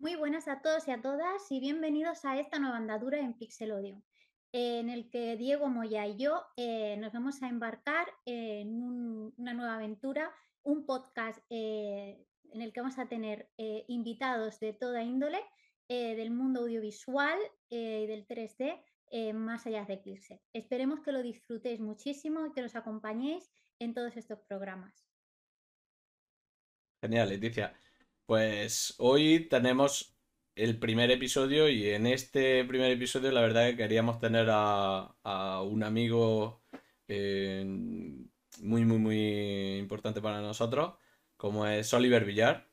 Muy buenas a todos y a todas y bienvenidos a esta nueva andadura en pixel Audio, en el que Diego Moya y yo eh, nos vamos a embarcar en una nueva aventura, un podcast eh, en el que vamos a tener eh, invitados de toda índole del mundo audiovisual y del 3D más allá de Pixel. Esperemos que lo disfrutéis muchísimo y que nos acompañéis en todos estos programas. Genial, Leticia. Pues hoy tenemos el primer episodio y en este primer episodio la verdad que queríamos tener a, un amigo eh, muy, muy, muy importante para nosotros, como es Oliver Villar.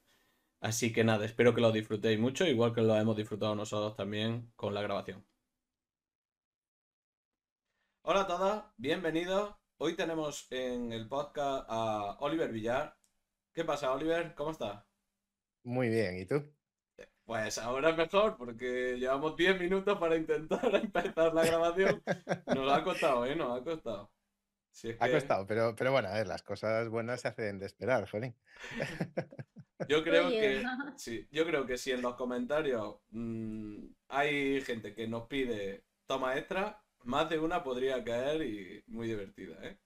Así que nada, espero que lo disfrutéis mucho, igual que lo hemos disfrutado nosotros también con la grabación. Hola a todos, bienvenidos. Hoy tenemos en el podcast a Oliver Villar. ¿Qué pasa, Oliver? ¿Cómo estás? Muy bien, ¿y tú? Pues ahora es mejor, porque llevamos 10 minutos para intentar empezar la grabación. Nos ha costado, ¿eh? Nos ha costado. Ha costado, pero, pero bueno, a ver, las cosas buenas se hacen de esperar, Jolín. Yo creo que sí, yo creo que si en los comentarios mm, hay gente que nos pide toma extra, más de una podría caer y muy divertida, ¿eh?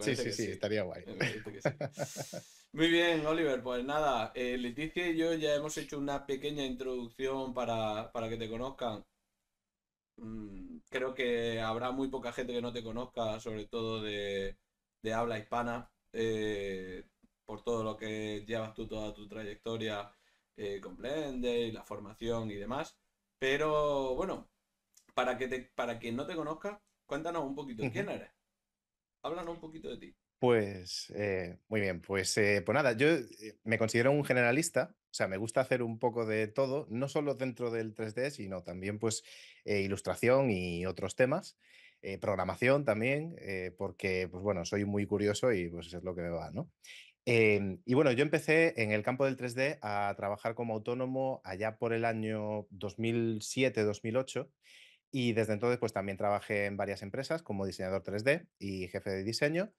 Sí, sí, sí, estaría guay. Muy bien, Oliver, pues nada, eh, Leticia y yo ya hemos hecho una pequeña introducción para, que te conozcan. Mm, creo que habrá muy poca gente que no te conozca, sobre todo de, habla hispana, eh, por todo lo que llevas tú toda tu trayectoria eh, con Blender y la formación y demás. Pero bueno, para, que te, para quien no te conozca, cuéntanos un poquito quién eres. Háblanos un poquito de ti. Pues eh, muy bien, pues, eh, pues nada, yo eh, me considero un generalista, o sea, me gusta hacer un poco de todo, no solo dentro del 3D, sino también pues ilustración y otros temas, programación también, porque pues bueno, soy muy curioso y pues eso es lo que me va, ¿no? Em, y bueno, yo empecé en el campo del 3D a trabajar como autónomo allá por el año 2007-2008. Y desde entonces, pues también trabajé en varias empresas como diseñador 3D y jefe de diseño.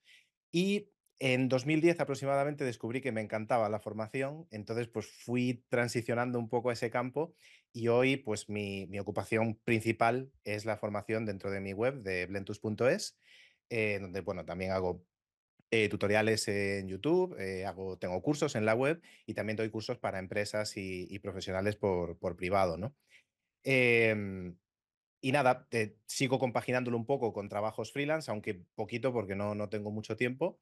Y en 2010 aproximadamente descubrí que me encantaba la formación, entonces pues fui transicionando un poco a ese campo y hoy pues mi, ocupación principal es la formación dentro de mi web de blentus.es, eh, donde bueno, también hago eh, tutoriales en YouTube, eh, hago, tengo cursos en la web y también doy cursos para empresas y, profesionales por, por privado, ¿no? Em, y nada, sigo compaginándolo un poco con trabajos freelance, aunque poquito porque no, no tengo mucho tiempo.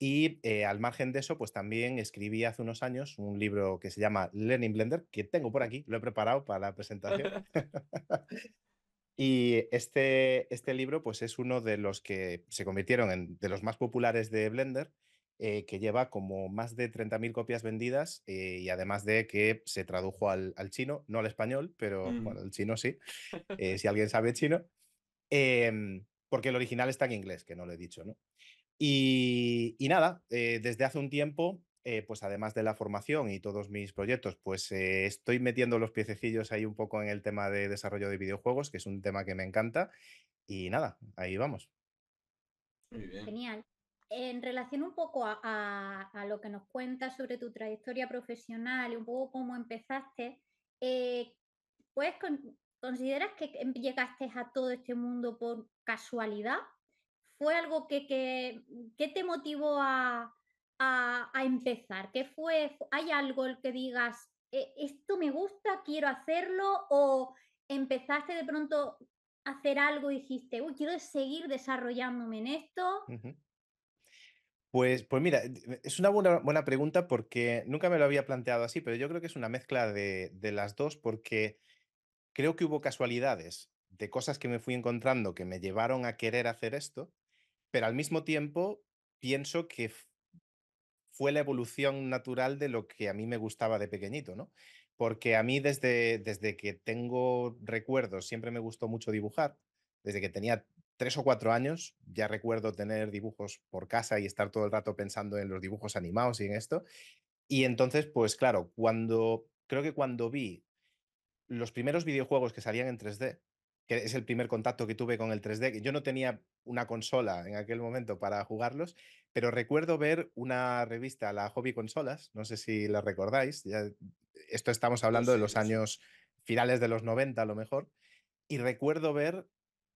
Y eh, al margen de eso, pues también escribí hace unos años un libro que se llama Learning Blender, que tengo por aquí, lo he preparado para la presentación. y este, este libro, pues es uno de los que se convirtieron en de los más populares de Blender eh, que lleva como más de 30.000 copias vendidas eh, y además de que se tradujo al, chino, no al español, pero mm. bueno, al chino sí, eh, si alguien sabe chino, em, porque el original está en inglés, que no lo he dicho, ¿no? Y, nada, desde hace un tiempo, pues además de la formación y todos mis proyectos, pues estoy metiendo los piececillos ahí un poco en el tema de desarrollo de videojuegos, que es un tema que me encanta, y nada, ahí vamos. Genial en relación un poco a, lo que nos cuentas sobre tu trayectoria profesional y un poco cómo empezaste, eh, pues ¿Consideras que em, llegaste a todo este mundo por casualidad? ¿Fue algo que, te motivó a, empezar? ¿Qué fue? ¿Hay algo el que digas, e, esto me gusta, quiero hacerlo? ¿O empezaste de pronto a hacer algo y dijiste, uy, quiero seguir desarrollándome en esto? Pues, pues, mira, eh, es una buena, buena, pregunta porque nunca me lo había planteado así, pero yo creo que es una mezcla de, las dos porque creo que hubo casualidades de cosas que me fui encontrando que me llevaron a querer hacer esto, pero al mismo tiempo pienso que fue la evolución natural de lo que a mí me gustaba de pequeñito, ¿no? Porque a mí desde, desde que tengo recuerdos siempre me gustó mucho dibujar, desde que tenía tres o cuatro años, ya recuerdo tener dibujos por casa y estar todo el rato pensando en los dibujos animados y en esto. Y entonces, pues claro, cuando creo que cuando vi los primeros videojuegos que salían en 3D, que es el primer contacto que tuve con el 3D, que yo no tenía una consola en aquel momento para jugarlos, pero recuerdo ver una revista, la Hobby Consolas, no sé si la recordáis, ya, esto estamos hablando de los años finales de los 90 a lo mejor, y recuerdo ver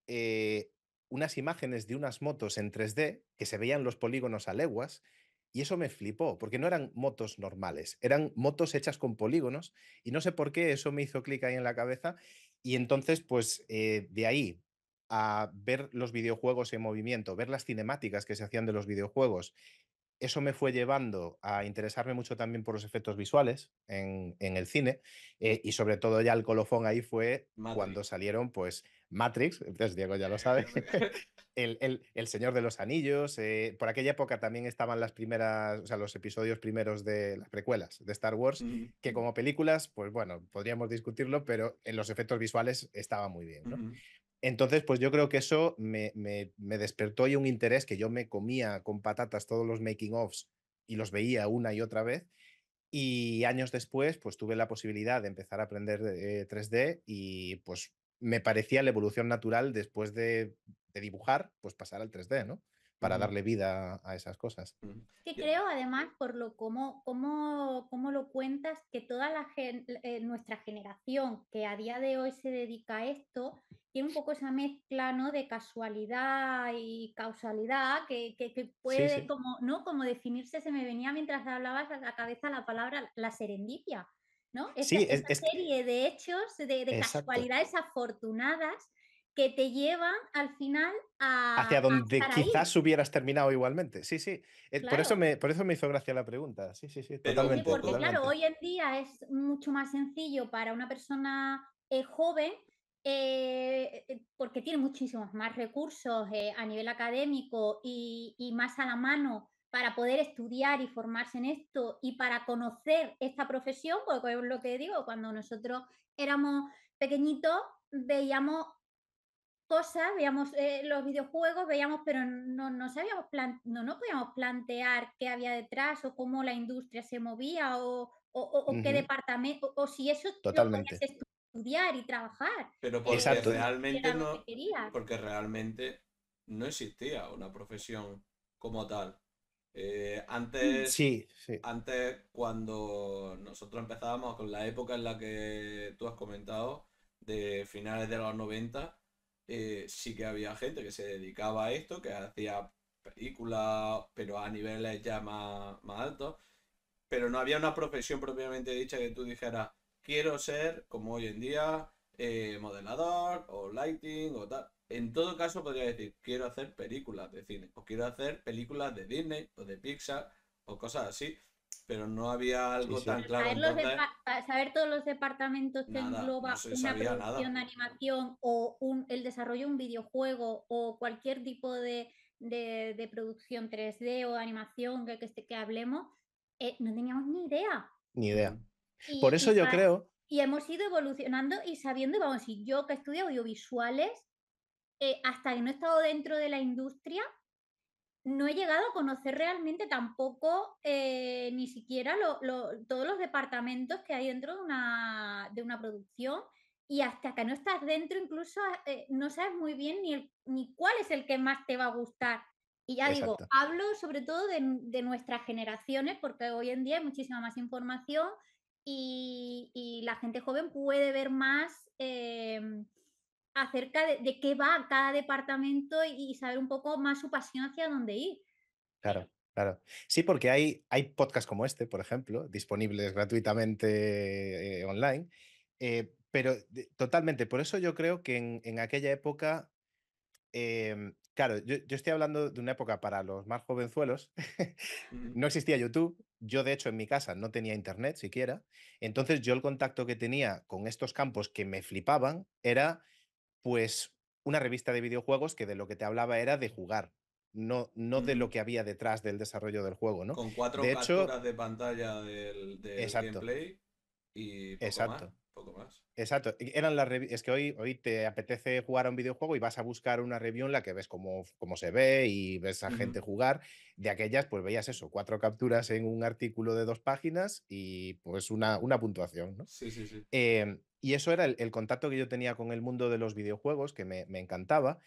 eh, unas imágenes de unas motos en 3D que se veían los polígonos a leguas y eso me flipó, porque no eran motos normales, eran motos hechas con polígonos y no sé por qué eso me hizo clic ahí en la cabeza y entonces pues eh, de ahí a ver los videojuegos en movimiento, ver las cinemáticas que se hacían de los videojuegos. Eso me fue llevando a interesarme mucho también por los efectos visuales en, en el cine eh, y sobre todo ya el colofón ahí fue cuando salieron pues Matrix, entonces Diego ya lo sabe, el, Señor de los Anillos, eh, por aquella época también estaban las primeras, o sea, los episodios primeros de las precuelas de Star Wars, que como películas, pues bueno, podríamos discutirlo, pero en los efectos visuales estaba muy bien, Entonces, pues yo creo que eso me, me, despertó y un interés que yo me comía con patatas todos los making-offs y los veía una y otra vez. Y años después, pues tuve la posibilidad de empezar a aprender 3D eh, y pues me parecía la evolución natural después de, dibujar, pues pasar al 3D, ¿no? Para darle vida a, esas cosas. Que creo además, por lo como, como, lo cuentas, que toda la eh, nuestra generación que a día de hoy se dedica a esto, tiene un poco esa mezcla ¿no? de casualidad y causalidad que, puede Como, ¿no? como definirse, se me venía mientras hablabas a la cabeza la palabra la serendipia, es, una serie de hechos, de, casualidades afortunadas que te llevan al final a... Hacia donde quizás hubieras terminado igualmente. Sí, sí. Eh, por, eso me, por eso me hizo gracia la pregunta. Sí, sí, sí. Totalmente, porque claro, hoy en día es mucho más sencillo para una persona eh, joven eh, porque tiene muchísimos más recursos a nivel académico y, más a la mano para poder estudiar y formarse en esto y para conocer esta profesión, porque es lo que digo, cuando nosotros éramos pequeñitos veíamos cosas, veíamos eh, los videojuegos, veíamos, pero no, no sabíamos no podíamos plantear qué había detrás o cómo la industria se movía o, qué departamento, o, si eso Totalmente. estudiar y trabajar. Pero realmente no, porque realmente no existía una profesión como tal. Eh, mm, antes, sí, sí. antes, cuando nosotros empezábamos con la época en la que tú has comentado, de finales de los 90, eh, sí que había gente que se dedicaba a esto, que hacía películas, pero a niveles ya más, más altos. Pero no había una profesión propiamente dicha que tú dijeras, quiero ser, como hoy en día, eh, modelador o lighting o tal. En todo caso podría decir, quiero hacer películas de cine, o quiero hacer películas de Disney, o de Pixar, o cosas así, pero no había algo tan claro. Saber, saber, todos los departamentos que engloba una producción de animación, o el desarrollo de un videojuego, o cualquier tipo de, producción 3D o animación que, que, hablemos, eh, no teníamos ni idea. Ni idea. Por eso yo creo... Y hemos ido evolucionando y sabiendo, vamos, si yo que estudio audiovisuales, eh, hasta que no he estado dentro de la industria, no he llegado a conocer realmente tampoco eh, ni siquiera todos los departamentos que hay dentro de una, producción y hasta que no estás dentro incluso eh, no sabes muy bien ni, cuál es el que más te va a gustar. Y ya digo, hablo sobre todo de, nuestras generaciones porque hoy en día hay muchísima más información y, la gente joven puede ver más... Em, acerca de, qué va cada departamento y, saber un poco más su pasión hacia dónde ir. Claro, claro. Sí, porque hay, hay podcasts como este, por ejemplo, disponibles gratuitamente eh, online, eh, pero totalmente, por eso yo creo que en, aquella época, em, claro, yo, yo, estoy hablando de una época para los más jovenzuelos, no existía YouTube, yo de hecho en mi casa no tenía internet siquiera, entonces yo el contacto que tenía con estos campos que me flipaban era pues una revista de videojuegos que de lo que te hablaba era de jugar, no, no de lo mm. que había detrás del desarrollo del juego, ¿no? Con cuatro capturas de pantalla del, gameplay y poco Más, poco más. Exacto. Eran las es que hoy, hoy te apetece jugar a un videojuego y vas a buscar una review en la que ves cómo, se ve y ves a gente jugar. De aquellas, pues veías eso, cuatro capturas en un artículo de dos páginas y pues una, una puntuación, ¿no? Sí, sí, sí. Em, y eso era el, contacto que yo tenía con el mundo de los videojuegos, que me, encantaba.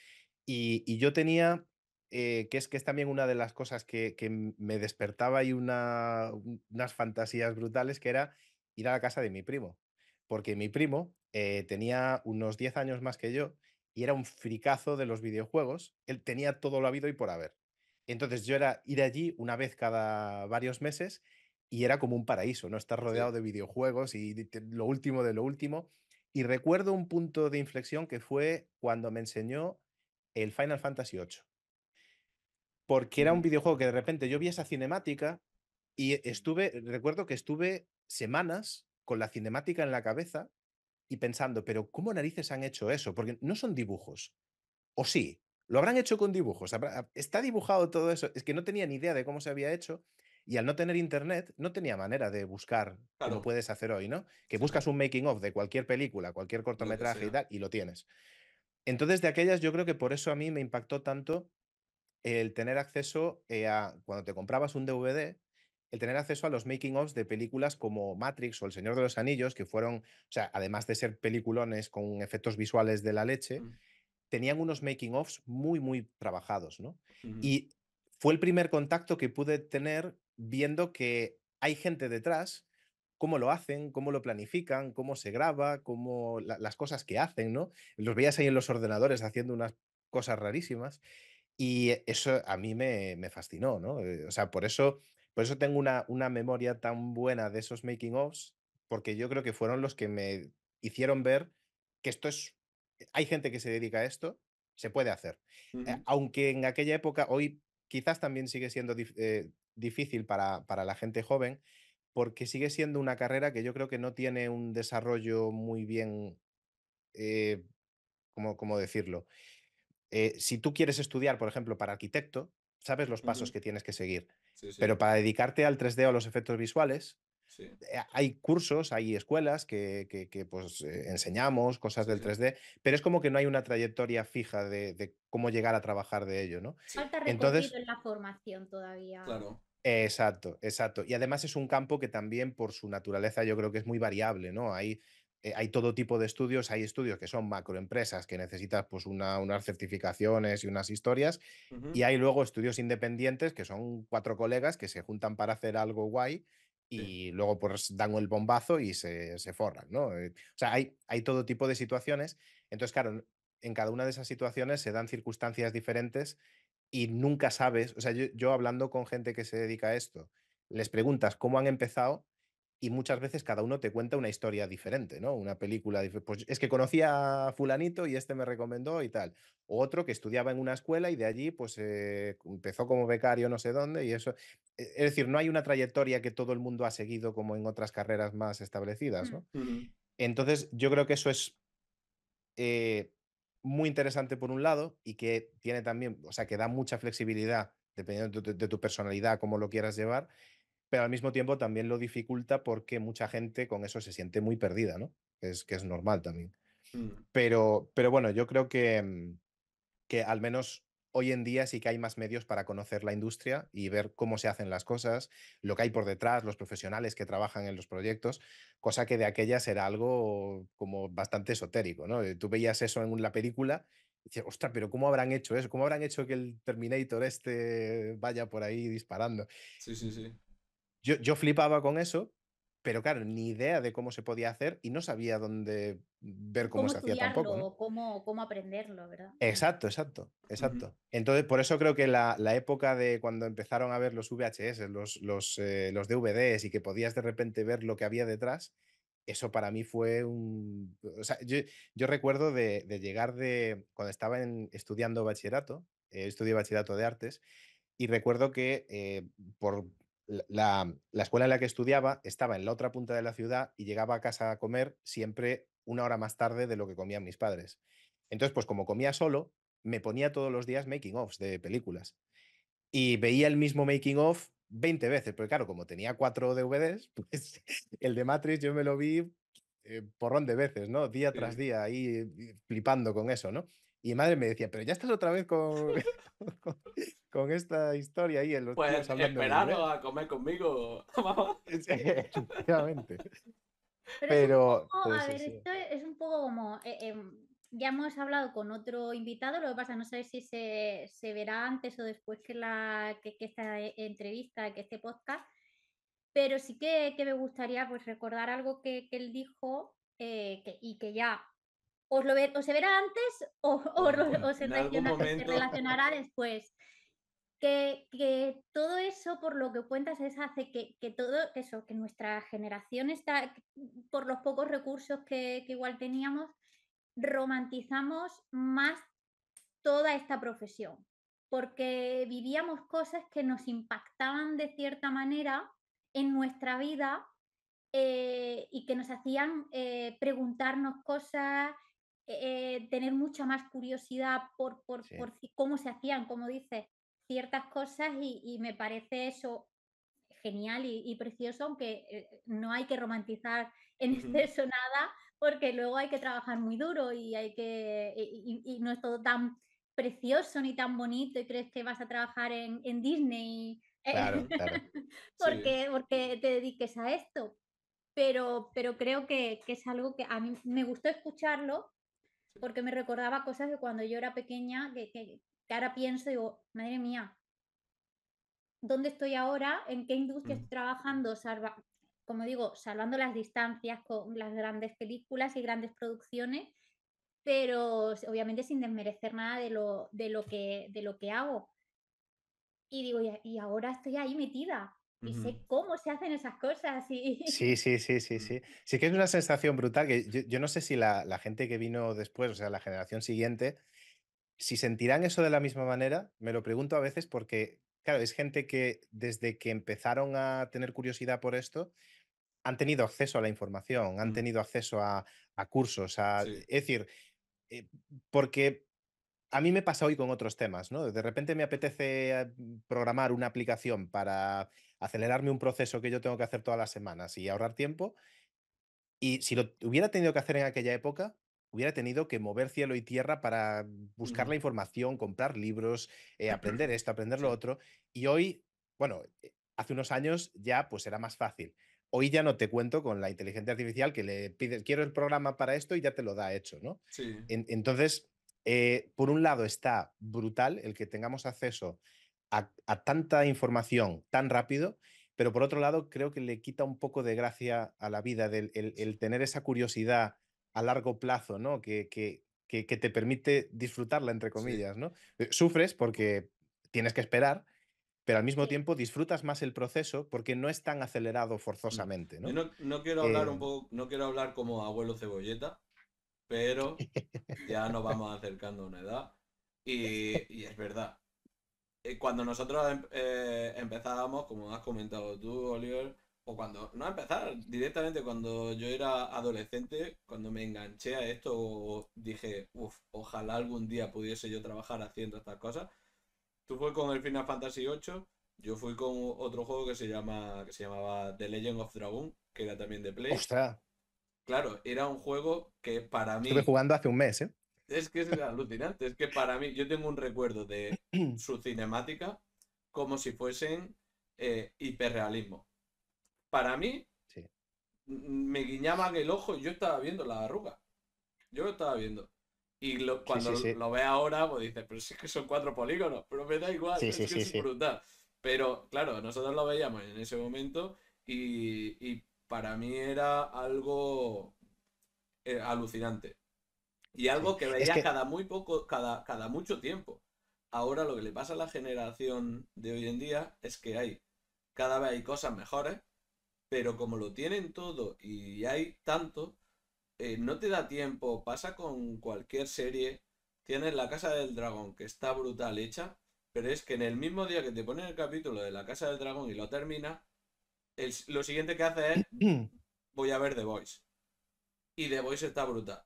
Y, yo tenía, eh, que, es, que es también una de las cosas que, me despertaba y una, unas fantasías brutales, que era ir a la casa de mi primo. Porque mi primo eh, tenía unos 10 años más que yo y era un fricazo de los videojuegos. Él tenía todo lo habido y por haber. Entonces yo era ir allí una vez cada varios meses y era como un paraíso, ¿no? Estar rodeado de videojuegos y lo último de lo último. Y recuerdo un punto de inflexión que fue cuando me enseñó el Final Fantasy VIII. Porque era un videojuego que de repente yo vi esa cinemática y e, estuve, eh, recuerdo que estuve semanas con la cinemática en la cabeza y pensando, pero ¿cómo narices han hecho eso? Porque no son dibujos. O sí, lo habrán hecho con dibujos. Está dibujado todo eso. Es que no tenía ni idea de cómo se había hecho y al no tener internet, no tenía manera de buscar lo puedes hacer hoy, ¿no? Que buscas un making of de cualquier película, cualquier cortometraje y tal, y lo tienes. Entonces, de aquellas, yo creo que por eso a mí me impactó tanto el tener acceso eh, a, cuando te comprabas un DVD, el tener acceso a los making ofs de películas como Matrix o El Señor de los Anillos, que fueron, o sea, además de ser peliculones con efectos visuales de la leche, tenían unos making ofs muy, muy trabajados, ¿no? Y fue el primer contacto que pude tener viendo que hay gente detrás, cómo lo hacen, cómo lo planifican, cómo se graba, cómo las cosas que hacen, ¿no? Los veías ahí en los ordenadores haciendo unas cosas rarísimas y eso a mí me, fascinó, ¿no? Eh, o sea, por eso, por eso tengo una, una memoria tan buena de esos making-ofs, porque yo creo que fueron los que me hicieron ver que esto es, hay gente que se dedica a esto, se puede hacer. Eh, aunque en aquella época, hoy quizás también sigue siendo eh, difícil para, la gente joven porque sigue siendo una carrera que yo creo que no tiene un desarrollo muy bien, eh, ¿cómo, decirlo? Eh, si tú quieres estudiar, por ejemplo, para arquitecto, sabes los pasos que tienes que seguir, pero para dedicarte al 3D o a los efectos visuales, eh, hay cursos, hay escuelas que, pues, eh, enseñamos cosas del 3D, pero es como que no hay una trayectoria fija de, cómo llegar a trabajar de ello, ¿no? Falta Entonces, en la formación todavía. Claro. exacto, exacto. Y además es un campo que también por su naturaleza yo creo que es muy variable, ¿no? Hay eh, hay todo tipo de estudios, hay estudios que son macroempresas que necesitas pues una, unas certificaciones y unas historias y hay luego estudios independientes que son cuatro colegas que se juntan para hacer algo guay y luego pues dan el bombazo y se, forran, ¿no? Eh, o sea, hay, hay, todo tipo de situaciones. Entonces, claro, en cada una de esas situaciones se dan circunstancias diferentes y nunca sabes, o sea, yo, yo hablando con gente que se dedica a esto, les preguntas cómo han empezado y muchas veces cada uno te cuenta una historia diferente, ¿no? Una película, pues es que conocía a fulanito y este me recomendó y tal. O otro que estudiaba en una escuela y de allí pues eh, empezó como becario no sé dónde y eso. E-, es decir, no hay una trayectoria que todo el mundo ha seguido como en otras carreras más establecidas, mm, ¿no? Entonces yo creo que eso es eh, muy interesante por un lado y que tiene también, o sea, que da mucha flexibilidad dependiendo de tu, de tu personalidad, cómo lo quieras llevar pero al mismo tiempo también lo dificulta porque mucha gente con eso se siente muy perdida, ¿no? Es, que es normal también. Mm. Pero, pero bueno, yo creo que, mm, que al menos hoy en día sí que hay más medios para conocer la industria y ver cómo se hacen las cosas, lo que hay por detrás, los profesionales que trabajan en los proyectos, cosa que de aquellas era algo como bastante esotérico, ¿no? Eh, tú veías eso en la película y dices, ostras, pero ¿cómo habrán hecho eso? ¿Cómo habrán hecho que el Terminator este vaya por ahí disparando? Sí, sí, sí. Yo, flipaba con eso, pero claro, ni idea de cómo se podía hacer y no sabía dónde ver cómo, se hacía tampoco. ¿no? Cómo, cómo aprenderlo, ¿verdad? Mm. Exacto, exacto, exacto. Entonces, por eso creo que la, época de cuando empezaron a ver los VHS, los, los, eh, los, DVDs y que podías de repente ver lo que había detrás, eso para mí fue un... O sea, yo, recuerdo de, llegar de... Cuando estaba en, estudiando bachillerato, eh, estudié bachillerato de artes, y recuerdo que eh, por la, escuela en la que estudiaba estaba en la otra punta de la ciudad y llegaba a casa a comer siempre una hora más tarde de lo que comían mis padres. Entonces, pues como comía solo, me ponía todos los días making offs de películas. Y veía el mismo making off 20 veces, porque claro, como tenía cuatro DVDs, pues el de Matrix yo me lo vi eh, porrón de veces, ¿no? Día tras día, ahí eh, flipando con eso, ¿no? Y madre me decía, pero ya estás otra vez con, con esta historia ahí en los pues, a comer conmigo, Pero, es pues a ver, esto es un poco como. Eh, em, ya hemos hablado con otro invitado, lo que pasa, no sé si se, se verá antes o después que, la, que, esta e, entrevista, que este podcast, pero sí que, que, me gustaría pues, recordar algo que, que él dijo eh, y que ya os, lo ve o se verá antes o, pues, se, relacionará después que, todo eso por lo que cuentas es hace que, todo eso, que nuestra generación está, mm, por los pocos recursos que, igual teníamos, romantizamos más toda esta profesión, porque vivíamos cosas que nos impactaban de cierta manera en nuestra vida eh, y que nos hacían eh, preguntarnos cosas, eh, tener mucha más curiosidad por, por, cómo se hacían, como dices, ciertas cosas y, me parece eso genial y, precioso, aunque eh, no hay que romantizar en exceso nada, porque luego hay que trabajar muy duro y hay que y, no es todo tan precioso ni tan bonito y crees que vas a trabajar en, en Disney porque, eh, porque te dediques a esto. Pero, pero creo que, es algo que a mí me gustó escucharlo porque me recordaba cosas de cuando yo era pequeña, que, que ahora pienso, digo, madre mía, ¿dónde estoy ahora? ¿En qué industria estoy mm. trabajando? como digo, salvando las distancias con las grandes películas y grandes producciones, pero obviamente sin desmerecer nada de lo, de lo, que, de lo que hago. Y digo, y ahora estoy ahí metida y sé cómo se hacen esas cosas. Y... Sí, sí, sí, sí, sí. Sí que es una sensación brutal que yo, yo no sé si la, la, gente que vino después, o sea, la generación siguiente, si sentirán eso de la misma manera, me lo pregunto a veces porque, claro, es gente que desde que empezaron a tener curiosidad por esto, han tenido acceso a la información, han tenido acceso a, cursos, a, es decir, eh, porque a mí me pasa hoy con otros temas, ¿no? De repente me apetece eh, programar una aplicación para acelerarme un proceso que yo tengo que hacer todas las semanas y ahorrar tiempo. Y si lo hubiera tenido que hacer en aquella época, hubiera tenido que mover cielo y tierra para buscar la información, comprar libros, eh, aprender esto, aprender lo otro. Y hoy, bueno, eh, hace unos años ya pues era más fácil. Hoy ya no te cuento con la inteligencia artificial que le pides, quiero el programa para esto y ya te lo da hecho, ¿no? Sí. entonces, eh, por un lado está brutal el que tengamos acceso a, tanta información tan rápido, pero por otro lado creo que le quita un poco de gracia a la vida el tener esa curiosidad a largo plazo, ¿no? Que, que, que, te permite disfrutarla, entre comillas, ¿no? Eh, sufres porque tienes que esperar, pero al mismo tiempo disfrutas más el proceso porque no es tan acelerado mm, forzosamente. No, no, quiero hablar un eh poco, no quiero hablar como abuelo cebolleta, pero ya nos vamos acercando a una edad y, y es verdad. Eh, cuando nosotros em, eh, empezábamos, como has comentado tú, Oliver, o cuando, no a empezar, directamente cuando yo era adolescente, cuando me enganché a esto, dije, uff, ojalá algún día pudiese yo trabajar haciendo estas cosas. Tú fue con el Final Fantasy VIII, yo fui con otro juego que se, llama, que se llamaba The Legend of Dragon, que era también de Play. ¡Ostras! Claro, era un juego que para mí... Estuve jugando hace un mes, ¿eh? Es que es alucinante, es que para mí, yo tengo un recuerdo de su cinemática como si fuesen eh, hiperrealismo para mí, mm, me guiñaban el ojo y yo estaba viendo la arruga. Yo lo estaba viendo. Y cuando lo ve ahora, pues dices, pero si es que son cuatro polígonos, pero me da igual, es que es brutal. Pero claro, nosotros lo veíamos en ese momento y, para mí era algo eh, alucinante. Y algo que veía cada muy poco, cada, cada mucho tiempo. Ahora lo que le pasa a la generación de hoy en día es que hay cada vez hay cosas mejores, pero como lo tienen todo y hay tanto, eh, no te da tiempo, pasa con cualquier serie. Tienes La Casa del Dragón, que está brutal hecha, pero es que en el mismo día que te ponen el capítulo de La Casa del Dragón y lo termina, el, lo siguiente que hace es, voy a ver The Voice. Y The Voice está brutal.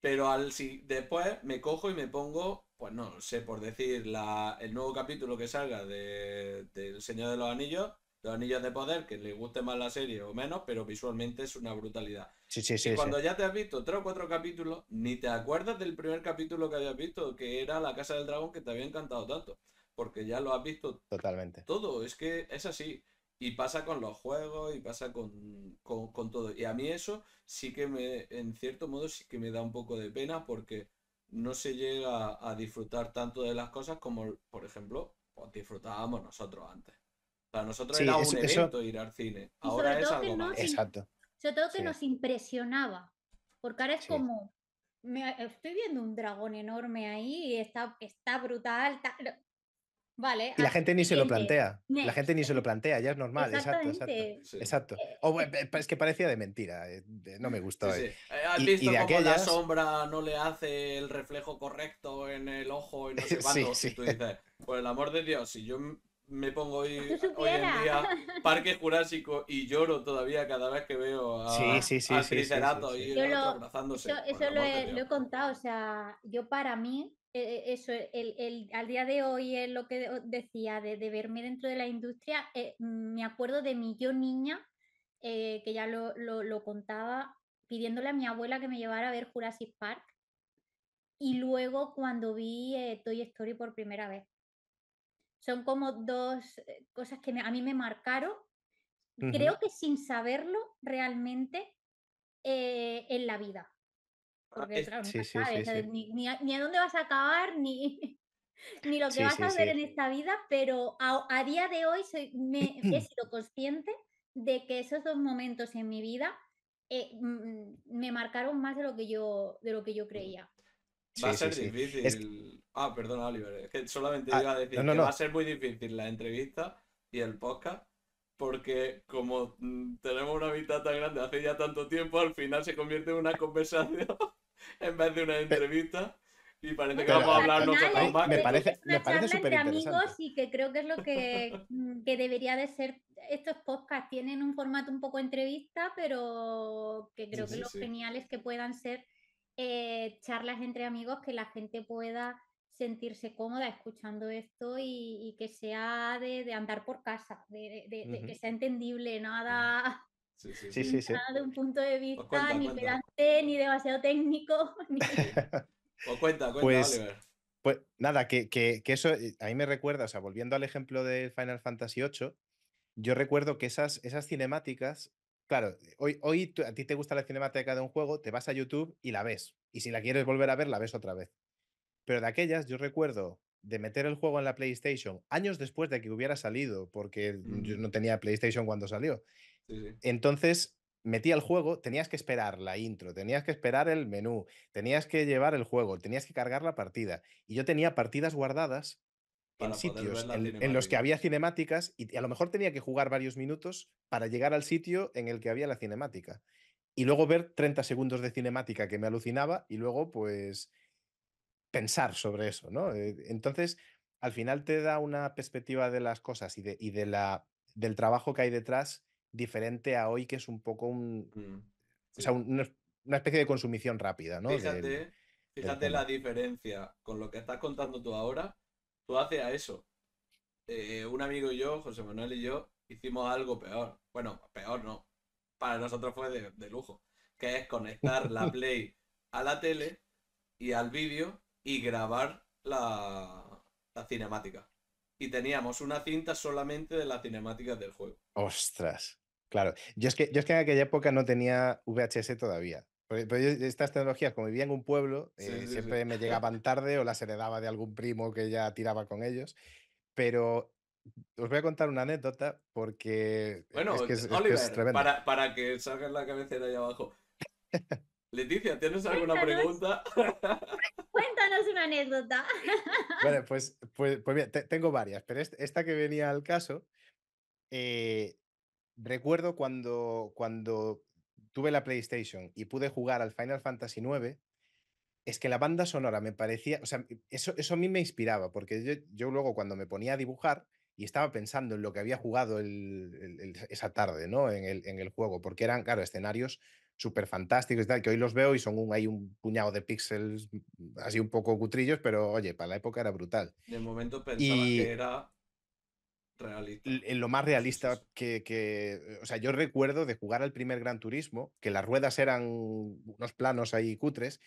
Pero al, si, después me cojo y me pongo, pues no sé, por decir, la, el nuevo capítulo que salga de, de El Señor de los Anillos, los anillos de poder, que le guste más la serie o menos, pero visualmente es una brutalidad. Sí, sí, sí. Y cuando ya te has visto tres o cuatro capítulos, ni te acuerdas del primer capítulo que habías visto, que era La Casa del Dragón, que te había encantado tanto. Porque ya lo has visto totalmente. Todo, es que es así. Y pasa con los juegos y pasa con, todo. Y a mí eso sí que me, en cierto modo, sí que me da un poco de pena porque no se llega a disfrutar tanto de las cosas como, por ejemplo, pues, disfrutábamos nosotros antes. Para nosotros era un evento ir al cine. Ahora es algo más. Exacto. Sobre todo que nos impresionaba. Porque ahora es como. estoy viendo un dragón enorme ahí y está, está brutal. Vale. Y la gente ni se lo plantea. La gente ni se lo plantea, ya es normal. Exacto, exacto. Eh, eh, eh, es que parecía de mentira. No me gustó. y, de sombra no le hace el reflejo correcto en el ojo por el amor de Dios, si yo me pongo hoy, en día Parque Jurásico y lloro todavía cada vez que veo a, sí, a y abrazándose. Eso, lo, he, contado, o sea, yo para mí, e, e, eso, el, al día de hoy es lo que decía, de, verme dentro de la industria, eh, me acuerdo de mi yo niña, eh, que ya lo, lo, contaba, pidiéndole a mi abuela que me llevara a ver Jurassic Park. Y luego cuando vi eh, Toy Story por primera vez son como dos eh, cosas que a mí me marcaron. Creo que sin saberlo realmente eh, en la vida. Ah, Porque claro, sabes, ni, a, dónde vas a acabar, ni, ni lo que vas a hacer en esta vida, pero a, día de hoy he sido consciente de que esos dos momentos en mi vida eh, me marcaron más de lo que yo, de lo que yo mm. creía. Va a ser difícil. Ah, perdón, Oliver. Es que solamente ah, iba a decir que va a ser muy difícil la entrevista y el podcast. Porque como mm, tenemos una mitad tan grande hace ya tanto tiempo, al final se convierte en una conversación en vez de una entrevista. Y parece que vamos a hablar nosotros más. Me parece, me parece súper amigos y que creo que es lo mm, que, debería de ser. Estos podcasts tienen un formato un poco entrevista, pero que creo que lo genial es que puedan ser eh, charlas entre amigos que la gente pueda sentirse cómoda escuchando esto y, que sea de, andar por casa, de, que sea entendible, mm. nada, de un punto de pues vista ni pedante, ni demasiado técnico. pues cuenta, pues, pues nada, que, eso eh, ahí me recuerda, o sea, volviendo al ejemplo de Final Fantasy VIII, yo recuerdo que esas, esas cinemáticas Claro, hoy, hoy a ti te gusta la cinemática de un juego, te vas a YouTube y la ves. Y si la quieres volver a ver, la ves otra vez. Pero de aquellas, yo recuerdo de meter el juego en la PlayStation años después de que hubiera salido, porque mm, yo mm. no tenía PlayStation cuando salió. Entonces, metía el juego, tenías que esperar la intro, tenías que esperar el menú, tenías que llevar el juego, tenías que cargar la partida. Y yo tenía partidas guardadas en sitios en, los que había cinemáticas y a lo mejor tenía que jugar varios minutos para llegar al sitio en el que había la cinemática. Y luego ver 30 segundos de cinemática que me alucinaba y luego pues pensar sobre eso, ¿no? Eh, entonces, al final te da una perspectiva de las cosas y, de, la, del trabajo que hay detrás diferente a hoy que es un poco un... Mm, o sea, una especie de consumición rápida, ¿no? Fíjate, fíjate la diferencia con lo que estás contando tú ahora tú haces a eso. Eh, un amigo y yo, José Manuel y yo, hicimos algo peor. Bueno, peor no. Para nosotros fue de, de lujo. Que es conectar la Play a la tele y al vídeo y grabar la, la cinemática. Y teníamos una cinta solamente de las cinemáticas del juego. Ostras. Claro. Yo es que, yo es que en aquella época no tenía VHS todavía. Eh, estas tecnologías, como vivía en un pueblo, eh, siempre me llegaban tarde o las heredaba de algún primo que ya tiraba con ellos. Pero os voy a contar una anécdota porque. Eh, bueno, es que es, para, para, que salga la cabecera ahí abajo. Leticia, ¿tienes alguna pregunta? cuéntanos una anécdota. Bueno, pues, pues, bien, pues tengo varias, pero esta que venía al caso, recuerdo cuando, cuando tuve la PlayStation y pude jugar al Final Fantasy IX, es que la banda sonora me parecía, o sea, eso, eso a mí me inspiraba, porque yo, luego cuando me ponía a dibujar y estaba pensando en lo que había jugado esa tarde, ¿no? En el, en el juego, porque eran, claro, escenarios súper fantásticos y tal, que hoy los veo y son un, hay un puñado de píxeles así un poco cutrillos, pero oye, para la época era brutal. De momento pensaba que era en lo más realista que, O sea, yo recuerdo de jugar al primer Gran Turismo, que las ruedas eran unos planos ahí cutres,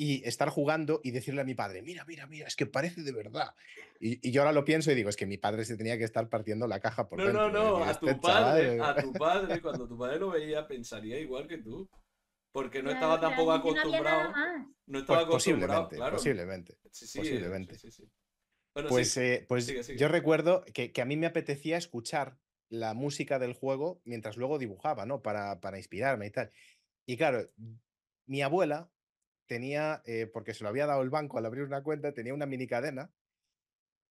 y estar jugando y decirle a mi padre, mira, mira, mira, es que parece de verdad. Y, yo ahora lo pienso y digo, es que mi padre se tenía que estar partiendo la caja por No, no, no, eh, este a tu padre, a tu padre, cuando tu padre lo veía, pensaría igual que tú. Porque no estaba tampoco acostumbrado. No, estaba pues acostumbrado, posiblemente, claro. posiblemente, sí, sí, posiblemente. Sí, pues, eh, pues yo recuerdo que, a mí me apetecía escuchar la música del juego mientras luego dibujaba, ¿no? Para, para inspirarme y tal. Y claro, mi abuela tenía, eh, porque se lo había dado el banco al abrir una cuenta, tenía una mini cadena.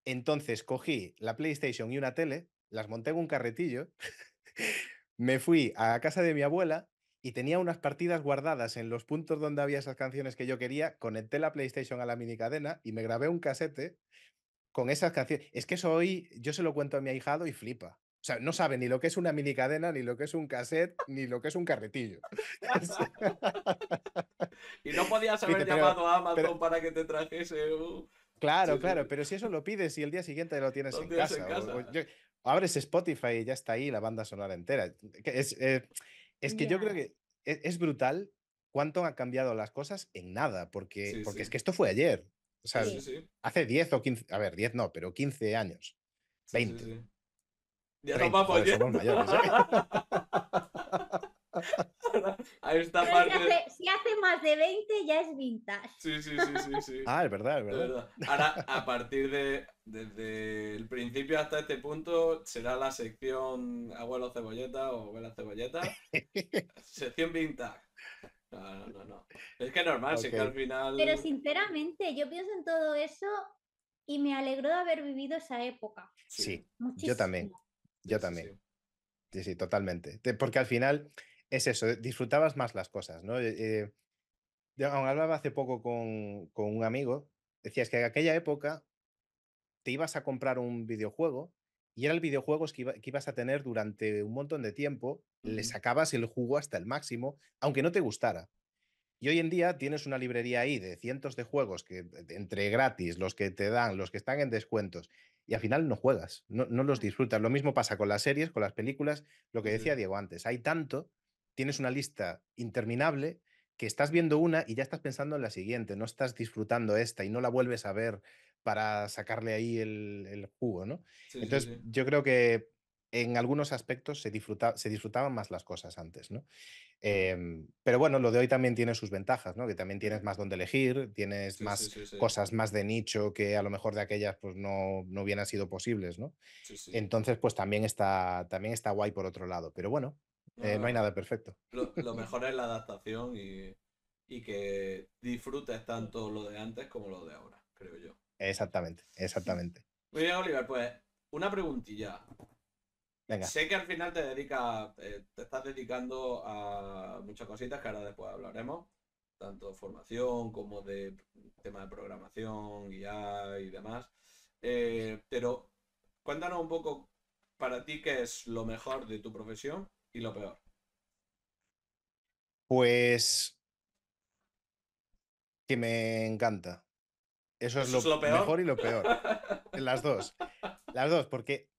Entonces cogí la PlayStation y una tele, las monté en un carretillo, me fui a casa de mi abuela y tenía unas partidas guardadas en los puntos donde había esas canciones que yo quería, conecté la PlayStation a la mini minicadena y me grabé un casete con esas canciones. Es que eso hoy yo se lo cuento a mi ahijado y flipa. O sea, no sabe ni lo que es una mini cadena, ni lo que es un cassette, ni lo que es un carretillo. y no podías haber llamado a Amazon para que te trajese Claro, claro, pero si eso lo pides y el día siguiente lo tienes, en, casa, abres Spotify y ya está ahí la banda sonora entera. Eh, es, que yo creo que e-, es, brutal cuánto han cambiado las cosas en nada, porque, porque es que esto fue ayer hace 10 o 15, a ver, 10 no, pero 15 años, 20. 30, somos mayores, ¿eh? si, hace, más de 20 ya es vintage. Sí, sí, sí, sí. sí. Ah, es verdad, es verdad. Ahora, a partir de desde el principio hasta este punto, será la sección abuelo cebolleta o abuela cebolleta. sección vintage. No, no, Es que es normal, sí que al final. Pero sinceramente, yo pienso en todo eso y me alegro de haber vivido esa época. Sí, yo también. Yo también. Sí, sí, totalmente. Porque al final es eso, eh, disfrutabas más las cosas, ¿no? Eh, eh, hablaba hace poco con un amigo, decías que en aquella época te ibas a comprar un videojuego y era el videojuego que, ibas a tener durante un montón de tiempo, le sacabas el jugo hasta el máximo, aunque no te gustara. Y hoy en día tienes una librería ahí de cientos de juegos que entre gratis, los que te dan, los que están en descuentos, y al final no juegas, no, los disfrutas. Lo mismo pasa con las series, con las películas, lo que decía Diego antes, hay tanto, tienes una lista interminable que estás viendo una y ya estás pensando en la siguiente, no estás disfrutando esta y no la vuelves a ver para sacarle ahí el, jugo, ¿no? Entonces, yo creo que en algunos aspectos se, disfruta, se disfrutaban más las cosas antes, ¿no? Em, pero bueno, lo de hoy también tiene sus ventajas, ¿no? Que también tienes más donde elegir, tienes más cosas más de nicho que a lo mejor de aquellas pues no, no hubieran sido posibles, ¿no? Entonces, pues también está, también está guay por otro lado. Pero bueno, no, eh, hay nada perfecto. Lo, mejor es la adaptación y que disfrutes tanto lo de antes como lo de ahora, creo yo. Exactamente, exactamente. Muy bien, Oliver, pues una preguntilla. Venga. Sé que al final te dedicas, eh, te estás dedicando a muchas cositas que ahora después hablaremos, tanto formación como de tema de programación, y demás. Eh, pero cuéntanos un poco para ti qué es lo mejor de tu profesión y lo peor. Pues que me encanta. Eso, es, lo, mejor y lo peor. Las dos. Las dos, porque,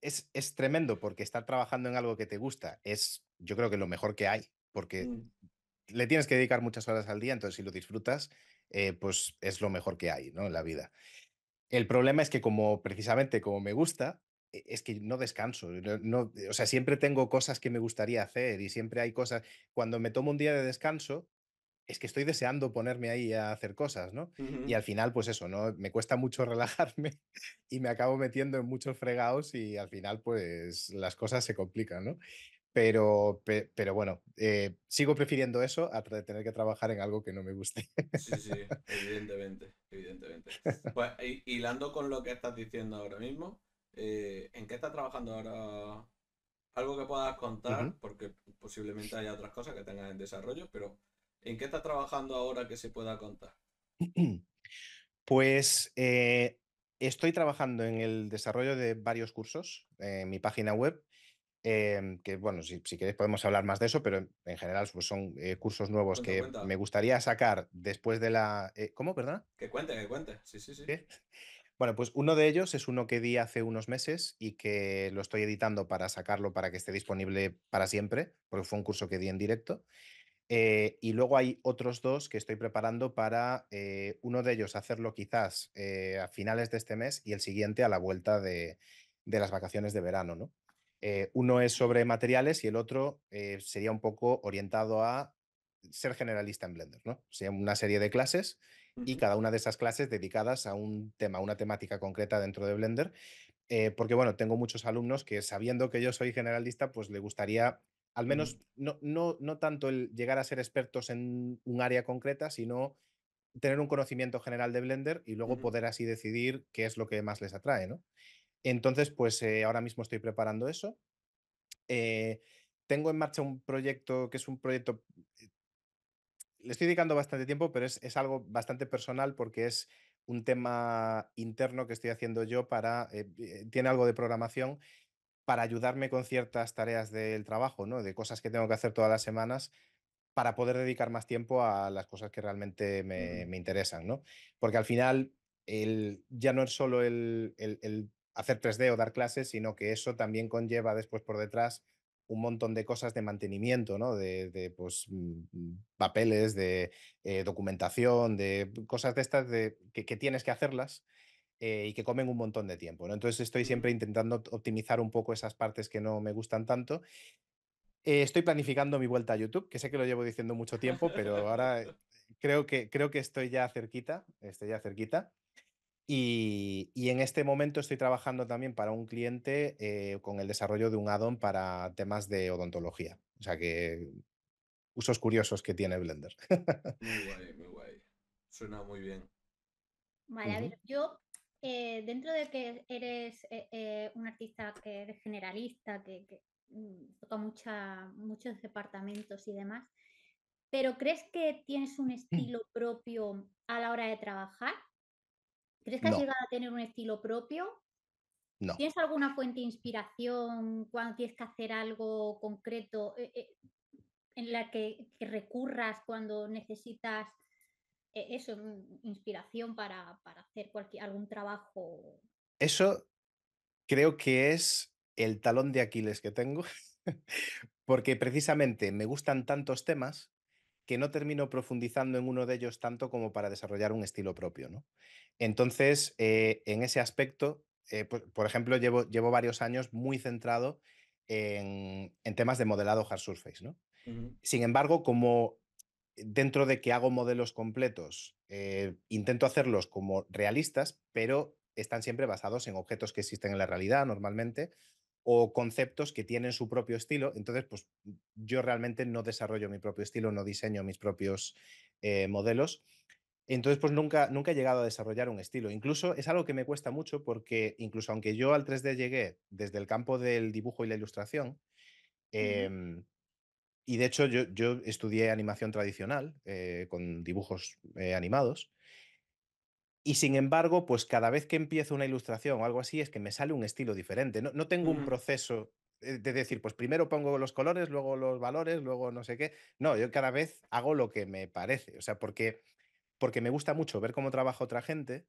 es, es, tremendo, porque estar trabajando en algo que te gusta es, yo creo que lo mejor que hay, porque mm. le tienes que dedicar muchas horas al día, entonces si lo disfrutas, eh, pues es lo mejor que hay ¿no? en la vida. El problema es que como precisamente como me gusta, e, es que no descanso, no, o sea, siempre tengo cosas que me gustaría hacer y siempre hay cosas, cuando me tomo un día de descanso, es que estoy deseando ponerme ahí a hacer cosas, ¿no? Y al final, pues eso, ¿no? Me cuesta mucho relajarme y me acabo metiendo en muchos fregados y al final, pues las cosas se complican, ¿no? Pero, pero bueno, eh, sigo prefiriendo eso a tener que trabajar en algo que no me guste. Sí, sí, evidentemente, evidentemente. Pues hilando con lo que estás diciendo ahora mismo, eh, ¿en qué estás trabajando ahora? Algo que puedas contar, porque posiblemente haya otras cosas que tengas en desarrollo, pero ¿En qué está trabajando ahora que se pueda contar? Pues eh, estoy trabajando en el desarrollo de varios cursos en mi página web. Em, que bueno, si, queréis podemos hablar más de eso, pero en general pues son eh, cursos nuevos que me gustaría sacar después de la... Eh, ¿Cómo, ¿Verdad? Que cuente, que cuente. Sí, sí, sí. Bueno, pues uno de ellos es uno que di hace unos meses y que lo estoy editando para sacarlo para que esté disponible para siempre, porque fue un curso que di en directo. Eh, y luego hay otros dos que estoy preparando para eh, uno de ellos hacerlo quizás eh, a finales de este mes y el siguiente a la vuelta de, las vacaciones de verano. uno es sobre materiales y el otro sería un poco orientado a ser generalista en Blender. ¿no? Sería una serie de clases y cada una de esas clases dedicadas a un tema, una temática concreta dentro de Blender. porque bueno, tengo muchos alumnos que sabiendo que yo soy generalista, pues le gustaría al menos no, no, tanto el llegar a ser expertos en un área concreta, sino tener un conocimiento general de Blender y luego poder así decidir qué es lo que más les atrae, Entonces, pues eh, ahora mismo estoy preparando eso. Eh, tengo en marcha un proyecto que es un proyecto... Eh, le estoy dedicando bastante tiempo, pero es, algo bastante personal porque es un tema interno que estoy haciendo yo para... tiene algo de programación para ayudarme con ciertas tareas del trabajo, ¿no? De cosas que tengo que hacer todas las semanas para poder dedicar más tiempo a las cosas que realmente me, interesan, Porque al final ya no es solo el, hacer 3D o dar clases, sino que eso también conlleva después por detrás un montón de cosas de mantenimiento, ¿no? De, pues, mm, mm, papeles, de eh, documentación, de mm, cosas de estas que, tienes que hacerlas eh, y que comen un montón de tiempo. ¿no? Entonces estoy siempre intentando optimizar un poco esas partes que no me gustan tanto. Eh, estoy planificando mi vuelta a YouTube, que sé que lo llevo diciendo mucho tiempo, pero ahora eh, creo que, creo que estoy ya cerquita, estoy ya cerquita. Y, y en este momento estoy trabajando también para un cliente con el desarrollo de un add-on para temas de odontología. O sea que usos curiosos que tiene Blender. muy guay, muy guay. Suena muy bien. Maravilloso. Eh, dentro de que eres eh, eh, un artista que es generalista, que, mm, toca muchos departamentos y demás, pero ¿crees que tienes un mm. estilo propio a la hora de trabajar? ¿Crees que has llegado a tener un estilo propio? No. ¿Tienes alguna fuente de inspiración cuando tienes que hacer algo concreto en la que recurras cuando necesitas e-, eso, inspiración para, hacer cualquier, algún trabajo. Eso creo que es el talón de Aquiles que tengo, porque precisamente me gustan tantos temas que no termino profundizando en uno de ellos tanto como para desarrollar un estilo propio. ¿no? Entonces, eh, en ese aspecto, eh, por, ejemplo, llevo, llevo, varios años muy centrado en, en temas de modelado hard surface. ¿no? Sin embargo, como dentro de que hago modelos completos, eh, intento hacerlos como realistas, pero están siempre basados en objetos que existen en la realidad normalmente o conceptos que tienen su propio estilo. Entonces, pues yo realmente no desarrollo mi propio estilo, no diseño mis propios eh, modelos. Entonces, pues nunca, nunca he llegado a desarrollar un estilo. Incluso es algo que me cuesta mucho porque incluso aunque yo al 3D llegué desde el campo del dibujo y la ilustración, y de hecho, yo, estudié animación tradicional eh, con dibujos eh, animados. Y sin embargo, pues cada vez que empiezo una ilustración o algo así, es que me sale un estilo diferente. No, tengo un proceso eh, de decir, pues primero pongo los colores, luego los valores, luego no sé qué. No, yo cada vez hago lo que me parece. O sea, porque, porque me gusta mucho ver cómo trabaja otra gente.